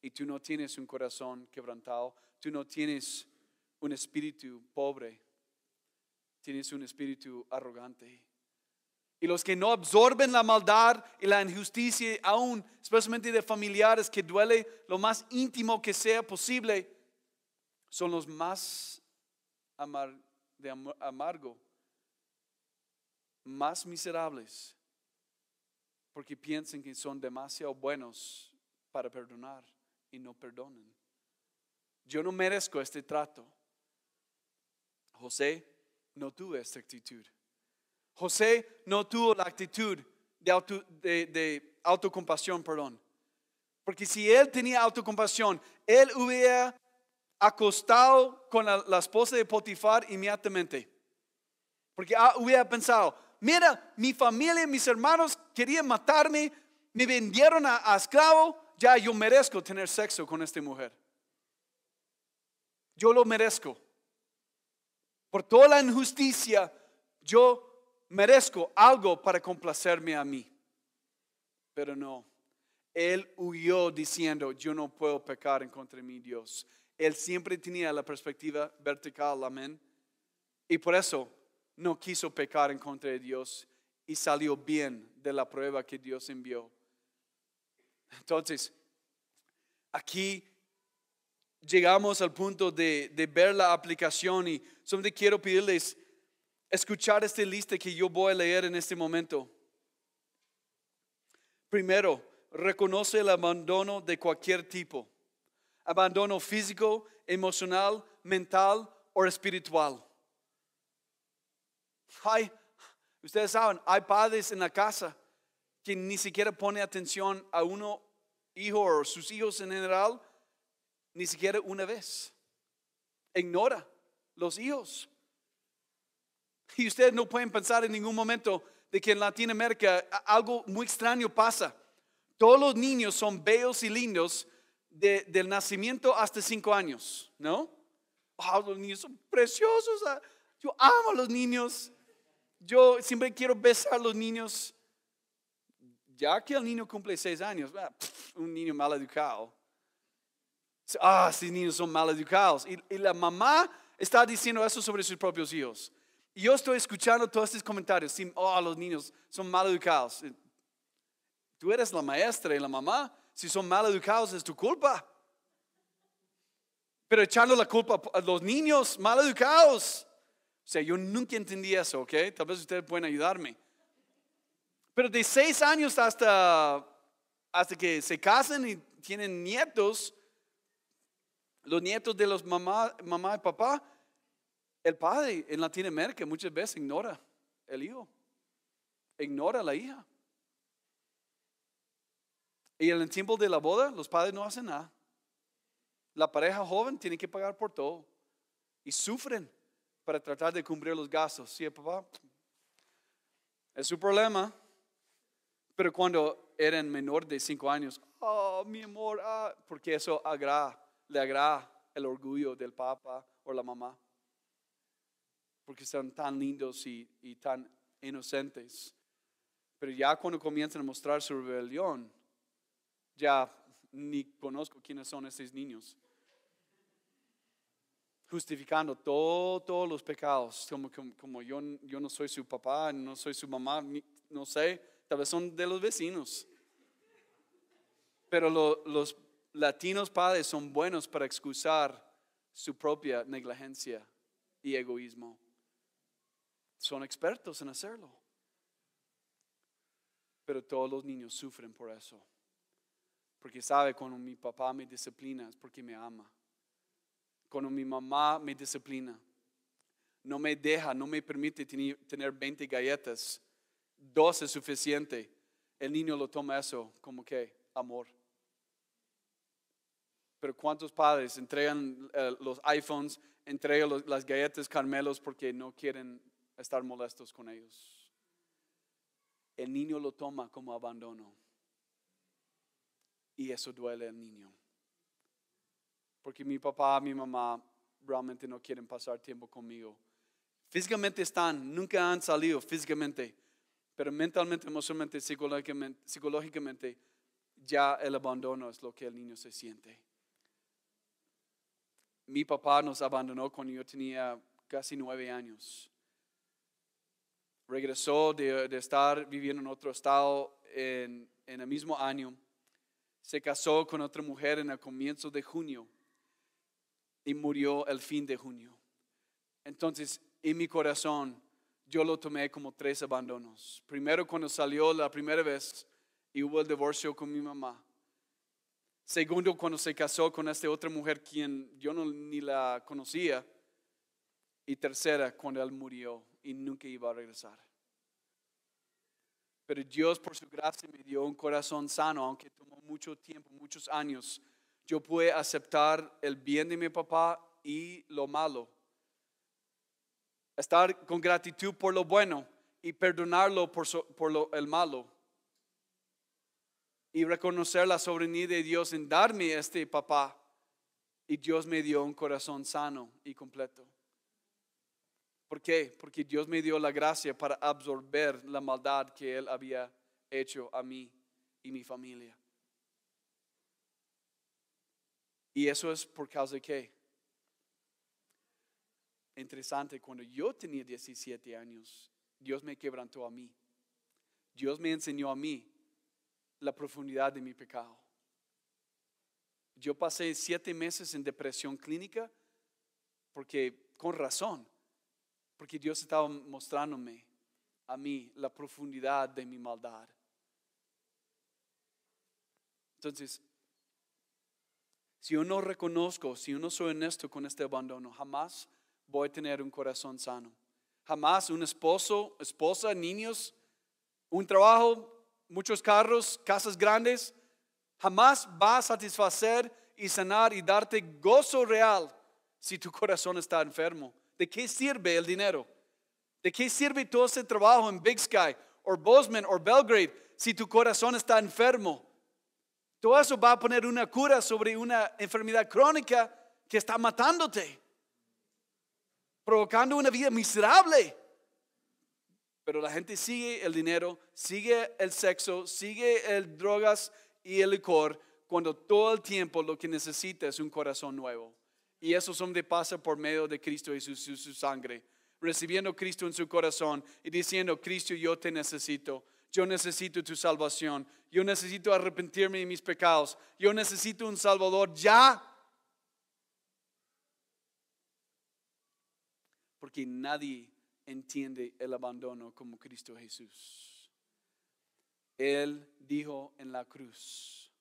Y tú no tienes un corazón quebrantado, tú no tienes un espíritu pobre, tienes un espíritu arrogante. Y los que no absorben la maldad y la injusticia, aún especialmente de familiares, que duele lo más íntimo que sea posible, son los más amargo, más miserables, porque piensan que son demasiado buenos para perdonar y no perdonan. Yo no merezco este trato. José no tuvo esta actitud. José no tuvo la actitud de, de, autocompasión, perdón. Porque si él tenía autocompasión, él hubiera acostado con la, esposa de Potifar inmediatamente. Porque ah, hubiera pensado, mira, mi familia, y mis hermanos querían matarme, me vendieron a esclavo, ya yo merezco tener sexo con esta mujer. Yo lo merezco. Por toda la injusticia, yo merezco algo para complacerme a mí. Pero no, él huyó diciendo, yo no puedo pecar en contra de mi Dios. Él siempre tenía la perspectiva vertical, amén. Y por eso no quiso pecar en contra de Dios y salió bien de la prueba que Dios envió. Entonces, aquí llegamos al punto de, ver la aplicación y solamente quiero pedirles escuchar este lista que yo voy a leer en este momento. Primero, reconoce el abandono de cualquier tipo. Abandono físico, emocional, mental o espiritual. Hay, ustedes saben, hay padres en la casa que ni siquiera pone atención a uno hijo o sus hijos en general, ni siquiera una vez. Ignora los hijos. Y ustedes no pueden pensar en ningún momento de que en Latinoamérica algo muy extraño pasa. Todos los niños son bellos y lindos del nacimiento hasta cinco años, ¿no? Ah, los niños son preciosos. Ah, yo amo a los niños. Yo siempre quiero besar a los niños. Ya que el niño cumple seis años, ah, un niño mal educado. Ah, los niños son mal educados. y la mamá está diciendo eso sobre sus propios hijos yo estoy escuchando todos estos comentarios, oh, los niños son mal educados. Eh, tú eres la maestra y la mamá, si son mal educados es tu culpa. Pero echando la culpa a los niños mal educados. O sea, yo nunca entendí eso, ¿ok? Tal vez ustedes pueden ayudarme. Pero de seis años hasta, hasta que se casen y tienen nietos, los nietos de los mamá, mamá y papá, el padre en Latinoamérica muchas veces ignora el hijo, ignora la hija. Y en el tiempo de la boda, los padres no hacen nada. La pareja joven tiene que pagar por todo y sufren para tratar de cumplir los gastos. Sí, papá, es su problema. Pero cuando eran menor de cinco años, oh, mi amor, ah, porque eso agrada, le agrada el orgullo del papá o la mamá porque son tan lindos y, tan inocentes. Pero ya cuando comienzan a mostrar su rebelión, ya ni conozco quiénes son estos niños. Justificando todos los pecados, como, como, como, yo, yo no soy su papá, no soy su mamá, no sé, tal vez son de los vecinos. Pero los latinos padres son buenos para excusar su propia negligencia y egoísmo son expertos en hacerlo. Pero todos los niños sufren por eso. Porque sabe, cuando mi papá me disciplina es porque me ama. Cuando mi mamá me disciplina, no me deja, no me permite tener 20 galletas, 12 es suficiente. El niño lo toma eso como que amor. Pero ¿cuántos padres entregan eh, los iPhones, entregan las galletas Carmelos porque no quieren estar molestos con ellos. El niño lo toma como abandono. Y eso duele al niño. Porque mi papá, mi mamá realmente no quieren pasar tiempo conmigo. Físicamente están, nunca han salido físicamente, pero mentalmente, emocionalmente, psicológicamente, ya el abandono es lo que el niño se siente. Mi papá nos abandonó cuando yo tenía casi nueve años regresó de, estar viviendo en otro estado en, el mismo año, se casó con otra mujer en el comienzo de junio y murió el fin de junio. Entonces, en mi corazón, yo lo tomé como tres abandonos. Primero, cuando salió la primera vez y hubo el divorcio con mi mamá. Segundo, cuando se casó con esta otra mujer quien yo ni la conocía. Y tercera, cuando él murió y nunca iba a regresar. Pero Dios por su gracia me dio un corazón sano, aunque tomó mucho tiempo, muchos años. Yo pude aceptar el bien de mi papá y lo malo. Estar con gratitud por lo bueno y perdonarlo por, por lo, el malo. Y reconocer la soberanía de Dios en darme este papá. Y Dios me dio un corazón sano y completo. ¿Por qué? Porque Dios me dio la gracia para absorber la maldad que Él había hecho a mí y mi familia. Y eso es por causa de qué? Interesante, cuando yo tenía 17 años, Dios me quebrantó a mí. Dios me enseñó a mí la profundidad de mi pecado. Yo pasé siete meses en depresión clínica porque, con razón, porque Dios estaba mostrándome a mí la profundidad de mi maldad. Entonces, si yo no reconozco, si yo no soy honesto con este abandono, jamás voy a tener un corazón sano. Jamás un esposo, esposa, niños, un trabajo, muchos carros, casas grandes, jamás va a satisfacer y sanar y darte gozo real si tu corazón está enfermo ¿De qué sirve el dinero? ¿De qué sirve todo ese trabajo en Big Sky o Bozeman o Belgrade si tu corazón está enfermo? Todo eso va a poner una cura sobre una enfermedad crónica que está matándote, provocando una vida miserable. Pero la gente sigue el dinero, sigue el sexo, sigue el drogas y el licor, cuando todo el tiempo lo que necesita es un corazón nuevo. Y son de paso por medio de Cristo y su, sangre, recibiendo Cristo en su corazón y diciendo, Cristo, yo te necesito. Yo necesito tu salvación. Yo necesito arrepentirme de mis pecados. Yo necesito un Salvador ya. Porque nadie entiende el abandono como Cristo Jesús. Él dijo en la cruz,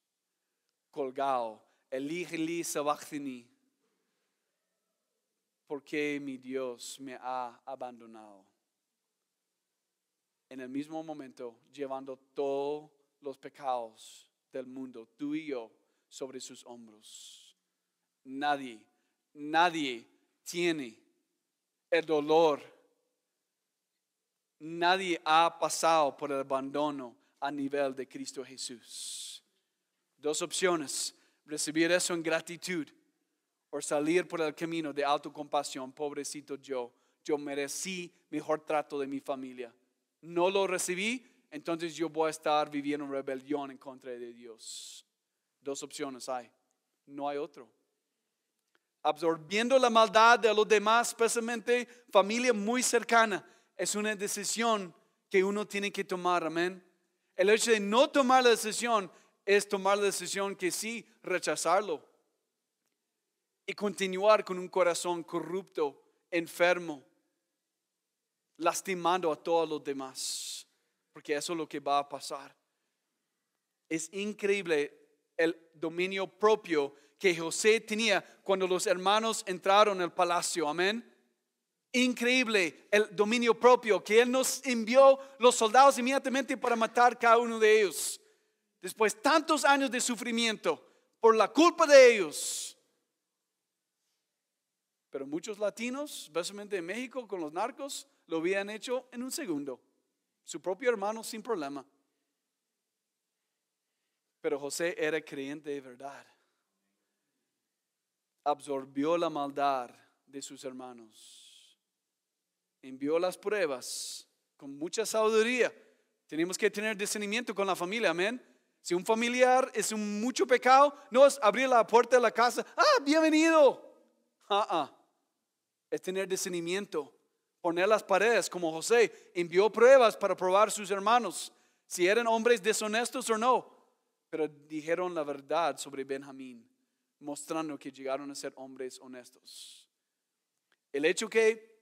colgado, elige li porque mi Dios me ha abandonado? En el mismo momento, llevando todos los pecados del mundo, tú y yo, sobre sus hombros. Nadie, nadie tiene el dolor. Nadie ha pasado por el abandono a nivel de Cristo Jesús. Dos opciones, recibir eso en gratitud por salir por el camino de autocompasión, pobrecito yo, yo merecí mejor trato de mi familia. No lo recibí, entonces yo voy a estar viviendo en rebelión en contra de Dios. Dos opciones hay, no hay otro. Absorbiendo la maldad de los demás, especialmente familia muy cercana, es una decisión que uno tiene que tomar, amén. El hecho de no tomar la decisión es tomar la decisión que sí, rechazarlo y continuar con un corazón corrupto, enfermo, lastimando a todos los demás, porque eso es lo que va a pasar. Es increíble el dominio propio que José tenía cuando los hermanos entraron al palacio, amén. Increíble el dominio propio que él nos envió los soldados inmediatamente para matar cada uno de ellos. Después tantos años de sufrimiento por la culpa de ellos, pero muchos latinos, especialmente de México, con los narcos, lo habían hecho en un segundo. Su propio hermano sin problema. Pero José era creyente de verdad. Absorbió la maldad de sus hermanos. Envió las pruebas con mucha sabiduría. Tenemos que tener discernimiento con la familia, amén. Si un familiar es un mucho pecado, no es abrir la puerta de la casa, ah, bienvenido. Ah, ah es tener discernimiento, poner las paredes, como José envió pruebas para probar a sus hermanos si eran hombres deshonestos o no, pero dijeron la verdad sobre Benjamín, mostrando que llegaron a ser hombres honestos. El hecho que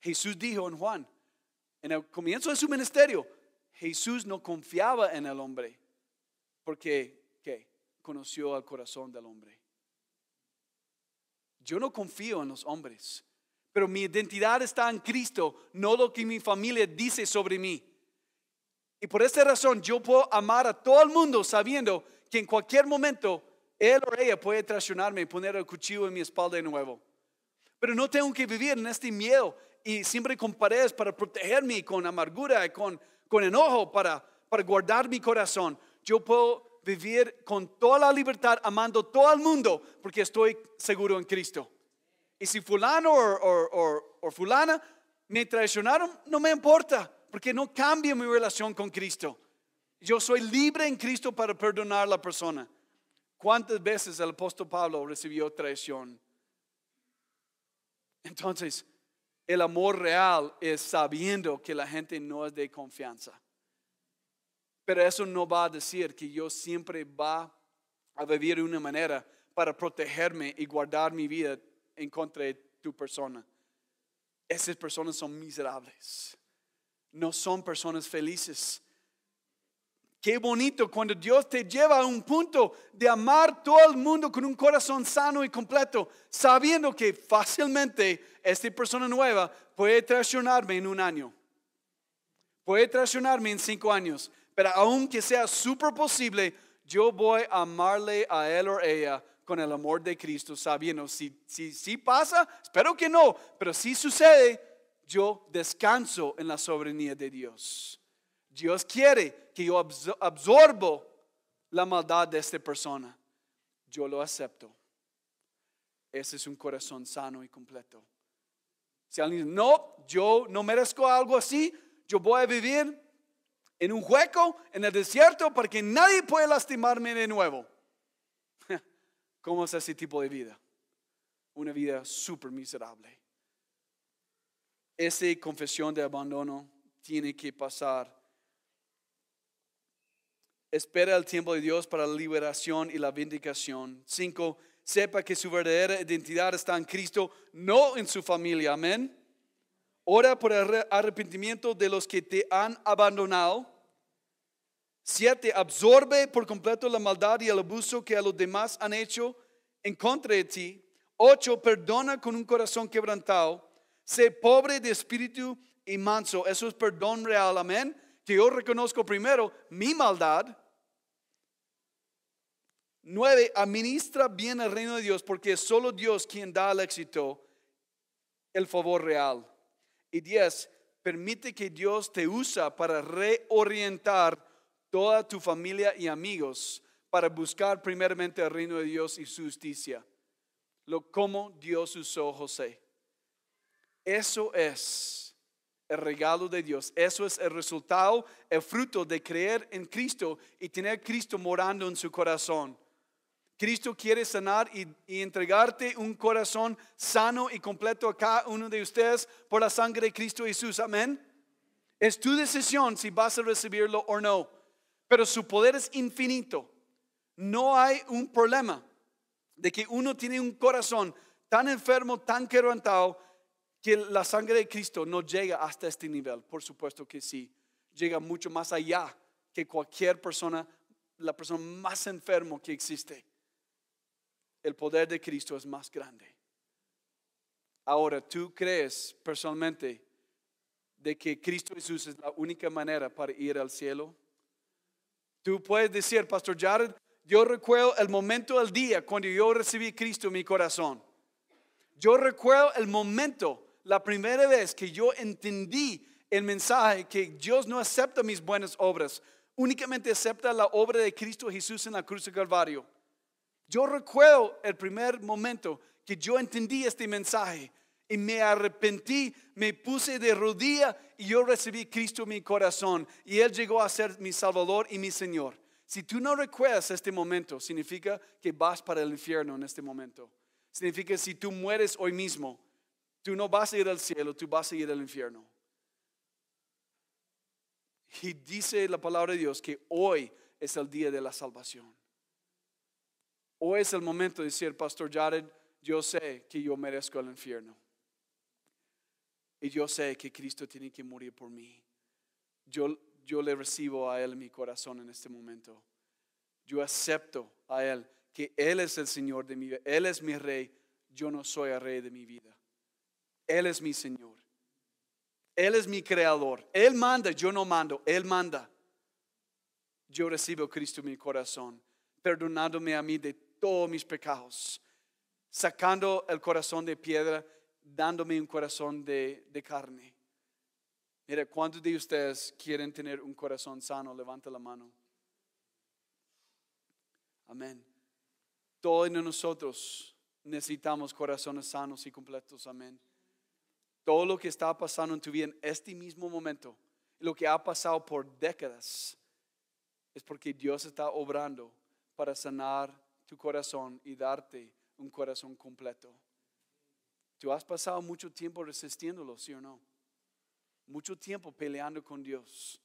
Jesús dijo en Juan, en el comienzo de su ministerio, Jesús no confiaba en el hombre, porque ¿qué? conoció al corazón del hombre. Yo no confío en los hombres, pero mi identidad está en Cristo, no lo que mi familia dice sobre mí. Y por esta razón yo puedo amar a todo el mundo sabiendo que en cualquier momento él o ella puede traicionarme y poner el cuchillo en mi espalda de nuevo. Pero no tengo que vivir en este miedo y siempre con paredes para protegerme con amargura, con, con enojo, para, para guardar mi corazón. Yo puedo vivir con toda la libertad, amando todo el mundo, porque estoy seguro en Cristo. Y si fulano o, fulana me traicionaron, no me importa, porque no cambia mi relación con Cristo. Yo soy libre en Cristo para perdonar a la persona. ¿Cuántas veces el apóstol Pablo recibió traición? Entonces, el amor real es sabiendo que la gente no es de confianza. Pero eso no va a decir que yo siempre va a vivir de una manera para protegerme y guardar mi vida en contra de tu persona. Esas personas son miserables. No son personas felices. Qué bonito cuando Dios te lleva a un punto de amar todo el mundo con un corazón sano y completo, sabiendo que fácilmente esta persona nueva puede traicionarme en un año, puede traicionarme en cinco años, pero aunque sea súper posible, yo voy a amarle a él o ella con el amor de Cristo, sabiendo si, si, si pasa, espero que no, pero si sucede, yo descanso en la soberanía de Dios. Dios quiere que yo absorbo la maldad de esta persona. Yo lo acepto. Ese es un corazón sano y completo. Si alguien dice, no, yo no merezco algo así, yo voy a vivir en un hueco, en el desierto, para que nadie pueda lastimarme de nuevo. [laughs] ¿Cómo es ese tipo de vida? Una vida súper miserable. Esa confesión de abandono tiene que pasar. Espera el tiempo de Dios para la liberación y la vindicación. Cinco, sepa que su verdadera identidad está en Cristo, no en su familia. Amén. Ora por el arrepentimiento de los que te han abandonado. Siete, absorbe por completo la maldad y el abuso que a los demás han hecho en contra de ti. Ocho, perdona con un corazón quebrantado. Sé pobre de espíritu y manso. Eso es perdón real, amén. Que yo reconozco primero mi maldad. Nueve, administra bien el reino de Dios porque es solo Dios quien da el éxito el favor real. Y 10, permite que Dios te usa para reorientar toda tu familia y amigos para buscar primeramente el reino de Dios y su justicia. Lo como Dios usó José. Eso es el regalo de Dios. Eso es el resultado, el fruto de creer en Cristo y tener Cristo morando en su corazón. Cristo quiere sanar y, entregarte un corazón sano y completo a cada uno de ustedes por la sangre de Cristo Jesús. Amén. Es tu decisión si vas a recibirlo o no. Pero su poder es infinito. No hay un problema de que uno tiene un corazón tan enfermo, tan quebrantado, que la sangre de Cristo no llega hasta este nivel. Por supuesto que sí. Llega mucho más allá que cualquier persona, la persona más enfermo que existe el poder de Cristo es más grande. Ahora, ¿tú crees personalmente de que Cristo Jesús es la única manera para ir al cielo? Tú puedes decir, Pastor Jared, yo recuerdo el momento del día cuando yo recibí Cristo en mi corazón. Yo recuerdo el momento, la primera vez que yo entendí el mensaje que Dios no acepta mis buenas obras, únicamente acepta la obra de Cristo Jesús en la cruz de Calvario. Yo recuerdo el primer momento que yo entendí este mensaje y me arrepentí, me puse de rodilla y yo recibí Cristo en mi corazón y Él llegó a ser mi Salvador y mi Señor. Si tú no recuerdas este momento, significa que vas para el infierno en este momento. Significa que si tú mueres hoy mismo, tú no vas a ir al cielo, tú vas a ir al infierno. Y dice la palabra de Dios que hoy es el día de la salvación. O es el momento de decir, Pastor Jared, yo sé que yo merezco el infierno. Y yo sé que Cristo tiene que morir por mí. Yo, yo le recibo a Él en mi corazón en este momento. Yo acepto a Él, que Él es el Señor de mi vida. Él es mi rey. Yo no soy el rey de mi vida. Él es mi Señor. Él es mi creador. Él manda, yo no mando. Él manda. Yo recibo a Cristo en mi corazón, perdonándome a mí de mis pecados, sacando el corazón de piedra, dándome un corazón de, carne. Mira ¿cuántos de ustedes quieren tener un corazón sano? Levanta la mano. Amén. Todos nosotros necesitamos corazones sanos y completos. Amén. Todo lo que está pasando en tu vida en este mismo momento, lo que ha pasado por décadas, es porque Dios está obrando para sanar tu corazón y darte un corazón completo. Tú has pasado mucho tiempo resistiéndolo, ¿sí o no? Mucho tiempo peleando con Dios.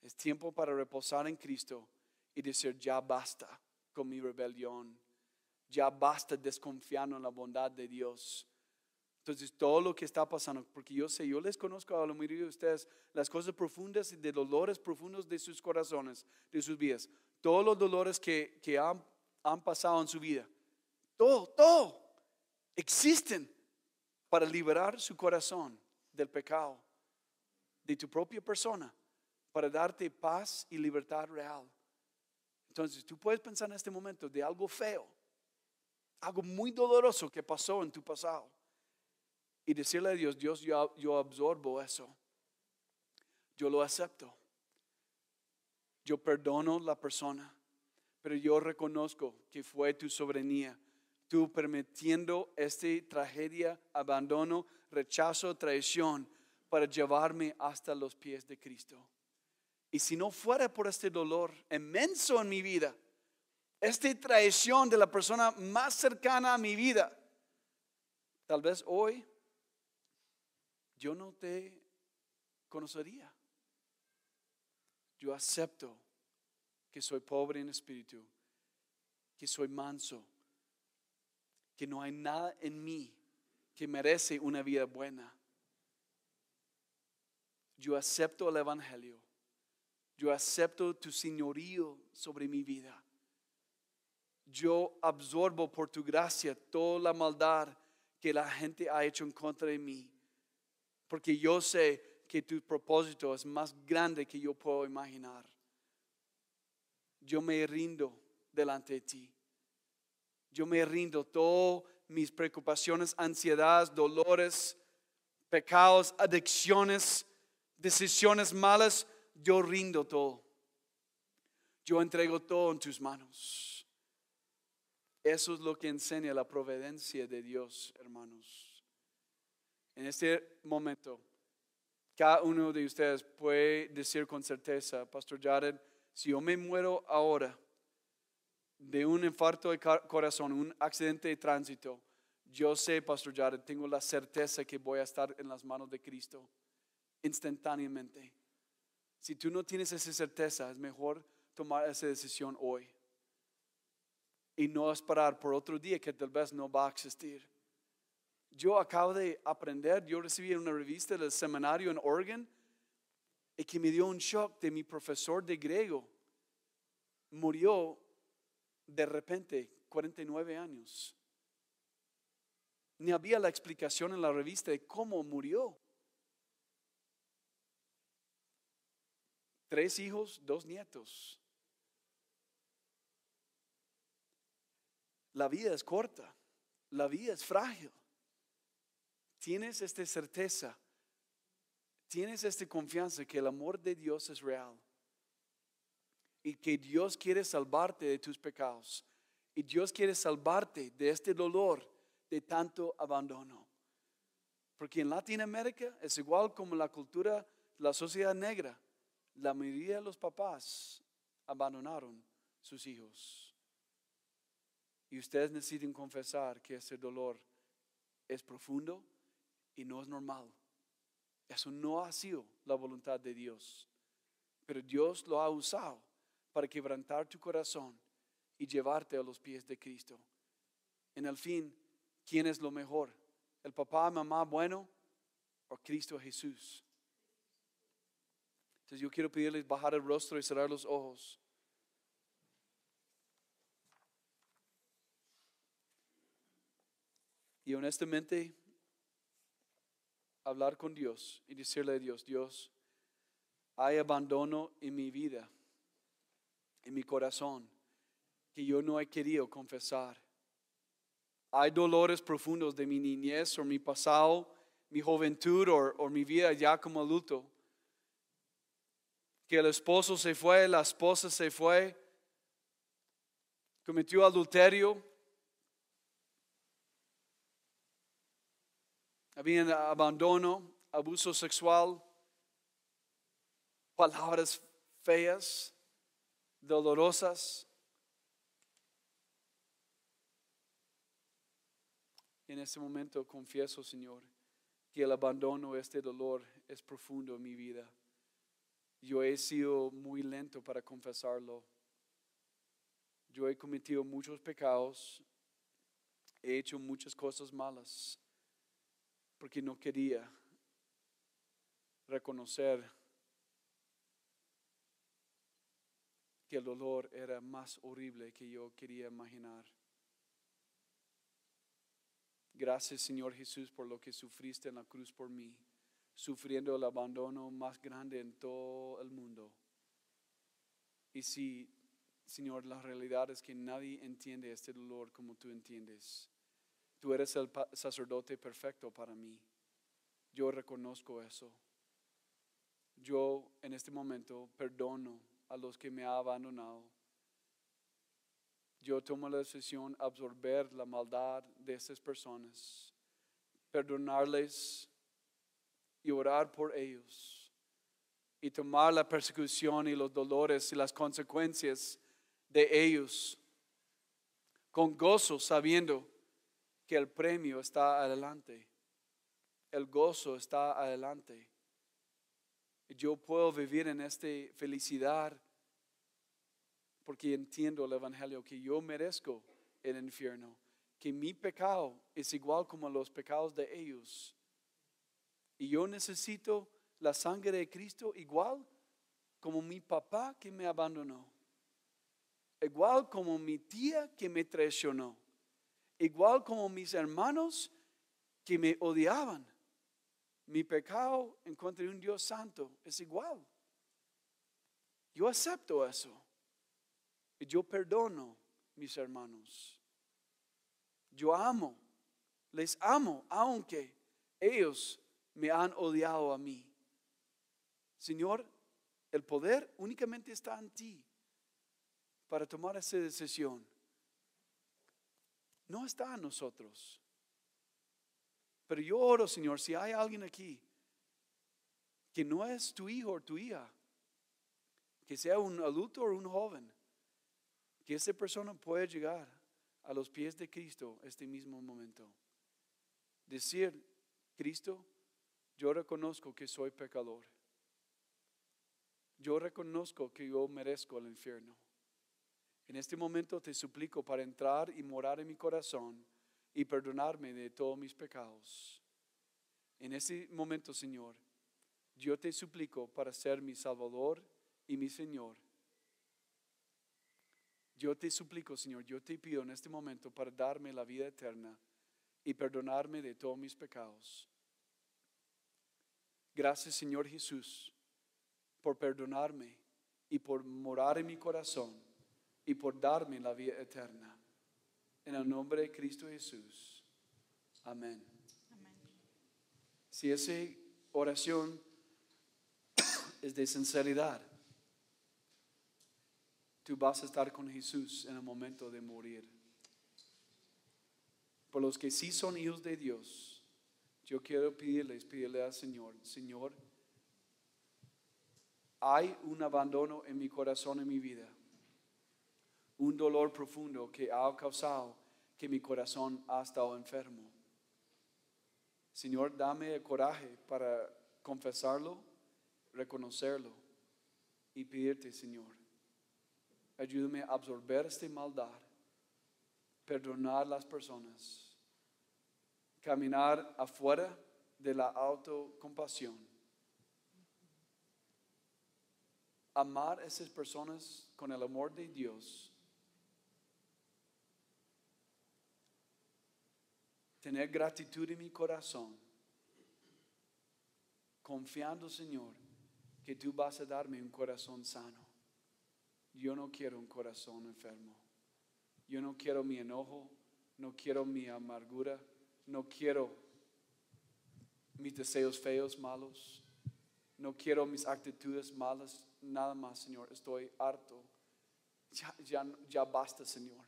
Es tiempo para reposar en Cristo y decir, ya basta con mi rebelión. Ya basta desconfiando en la bondad de Dios. Entonces, todo lo que está pasando, porque yo sé, yo les conozco a la mayoría de ustedes las cosas profundas y de dolores profundos de sus corazones, de sus vidas. Todos los dolores que, que han han pasado en su vida. Todo, todo existen para liberar su corazón del pecado, de tu propia persona, para darte paz y libertad real. Entonces, tú puedes pensar en este momento de algo feo, algo muy doloroso que pasó en tu pasado. Y decirle a Dios, Dios, yo, yo absorbo eso. Yo lo acepto. Yo perdono la persona pero yo reconozco que fue tu soberanía, tú permitiendo esta tragedia, abandono, rechazo, traición, para llevarme hasta los pies de Cristo. Y si no fuera por este dolor inmenso en mi vida, esta traición de la persona más cercana a mi vida, tal vez hoy yo no te conocería. Yo acepto que soy pobre en espíritu, que soy manso, que no hay nada en mí que merece una vida buena. Yo acepto el Evangelio. Yo acepto tu señorío sobre mi vida. Yo absorbo por tu gracia toda la maldad que la gente ha hecho en contra de mí. Porque yo sé que tu propósito es más grande que yo puedo imaginar yo me rindo delante de ti. Yo me rindo todo. mis preocupaciones, ansiedades, dolores, pecados, adicciones, decisiones malas. Yo rindo todo. Yo entrego todo en tus manos. Eso es lo que enseña la providencia de Dios, hermanos. En este momento, cada uno de ustedes puede decir con certeza, Pastor Jared, si yo me muero ahora de un infarto de corazón, un accidente de tránsito, yo sé, Pastor Jared, tengo la certeza que voy a estar en las manos de Cristo instantáneamente. Si tú no tienes esa certeza, es mejor tomar esa decisión hoy y no esperar por otro día que tal vez no va a existir. Yo acabo de aprender, yo recibí en una revista del seminario en Oregon, y que me dio un shock de mi profesor de griego. Murió de repente, 49 años. Ni había la explicación en la revista de cómo murió. Tres hijos, dos nietos. La vida es corta, la vida es frágil. Tienes esta certeza tienes esta confianza que el amor de Dios es real y que Dios quiere salvarte de tus pecados y Dios quiere salvarte de este dolor de tanto abandono. Porque en Latinoamérica es igual como la cultura, la sociedad negra, la mayoría de los papás abandonaron sus hijos. Y ustedes necesitan confesar que ese dolor es profundo y no es normal eso no ha sido la voluntad de Dios. Pero Dios lo ha usado para quebrantar tu corazón y llevarte a los pies de Cristo. En el fin, ¿quién es lo mejor? ¿El papá, mamá bueno o Cristo Jesús? Entonces yo quiero pedirles bajar el rostro y cerrar los ojos. Y honestamente, hablar con Dios y decirle a Dios, Dios, hay abandono en mi vida, en mi corazón, que yo no he querido confesar. Hay dolores profundos de mi niñez o mi pasado, mi juventud o, mi vida ya como adulto. Que el esposo se fue, la esposa se fue, cometió adulterio, Había abandono, abuso sexual, palabras feas, dolorosas. En este momento confieso, Señor, que el abandono, este dolor es profundo en mi vida. Yo he sido muy lento para confesarlo. Yo he cometido muchos pecados, he hecho muchas cosas malas porque no quería reconocer que el dolor era más horrible que yo quería imaginar. Gracias Señor Jesús por lo que sufriste en la cruz por mí, sufriendo el abandono más grande en todo el mundo. Y si Señor, la realidad es que nadie entiende este dolor como tú entiendes. Tú eres el sacerdote perfecto para mí. Yo reconozco eso. Yo en este momento perdono a los que me han abandonado. Yo tomo la decisión de absorber la maldad de esas personas, perdonarles y orar por ellos y tomar la persecución y los dolores y las consecuencias de ellos con gozo sabiendo que el premio está adelante, el gozo está adelante. Yo puedo vivir en esta felicidad porque entiendo el Evangelio, que yo merezco el infierno, que mi pecado es igual como los pecados de ellos. Y yo necesito la sangre de Cristo igual como mi papá que me abandonó, igual como mi tía que me traicionó igual como mis hermanos que me odiaban. Mi pecado en contra de un Dios santo es igual. Yo acepto eso. Y Yo perdono mis hermanos. Yo amo, les amo, aunque ellos me han odiado a mí. Señor, el poder únicamente está en ti para tomar esa decisión no está a nosotros. Pero yo oro, Señor, si hay alguien aquí que no es tu hijo o tu hija, que sea un adulto o un joven, que esa persona pueda llegar a los pies de Cristo este mismo momento. Decir, Cristo, yo reconozco que soy pecador. Yo reconozco que yo merezco el infierno. En este momento te suplico para entrar y morar en mi corazón y perdonarme de todos mis pecados. En este momento, Señor, yo te suplico para ser mi Salvador y mi Señor. Yo te suplico, Señor, yo te pido en este momento para darme la vida eterna y perdonarme de todos mis pecados. Gracias, Señor Jesús, por perdonarme y por morar en mi corazón y por darme la vida eterna. En el nombre de Cristo Jesús. Amén. Si esa oración [coughs] es de sinceridad, tú vas a estar con Jesús en el momento de morir. Por los que sí son hijos de Dios, yo quiero pedirles, pedirle al Señor, Señor, hay un abandono en mi corazón, en mi vida un dolor profundo que ha causado que mi corazón ha estado enfermo. Señor, dame el coraje para confesarlo, reconocerlo y pedirte, Señor, ayúdame a absorber esta maldad, perdonar las personas, caminar afuera de la autocompasión, amar a esas personas con el amor de Dios tener gratitud en mi corazón, confiando, Señor, que tú vas a darme un corazón sano. Yo no quiero un corazón enfermo. Yo no quiero mi enojo, no quiero mi amargura, no quiero mis deseos feos, malos, no quiero mis actitudes malas, nada más, Señor. Estoy harto. Ya, ya, basta, Señor.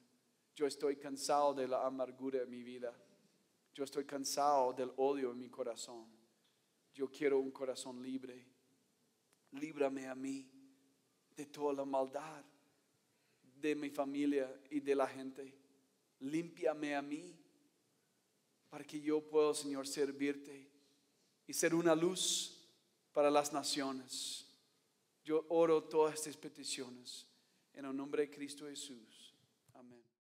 Yo estoy cansado de la amargura de mi vida. Yo estoy cansado del odio en mi corazón. Yo quiero un corazón libre. Líbrame a mí de toda la maldad de mi familia y de la gente. Límpiame a mí para que yo pueda, Señor, servirte y ser una luz para las naciones. Yo oro todas estas peticiones en el nombre de Cristo Jesús.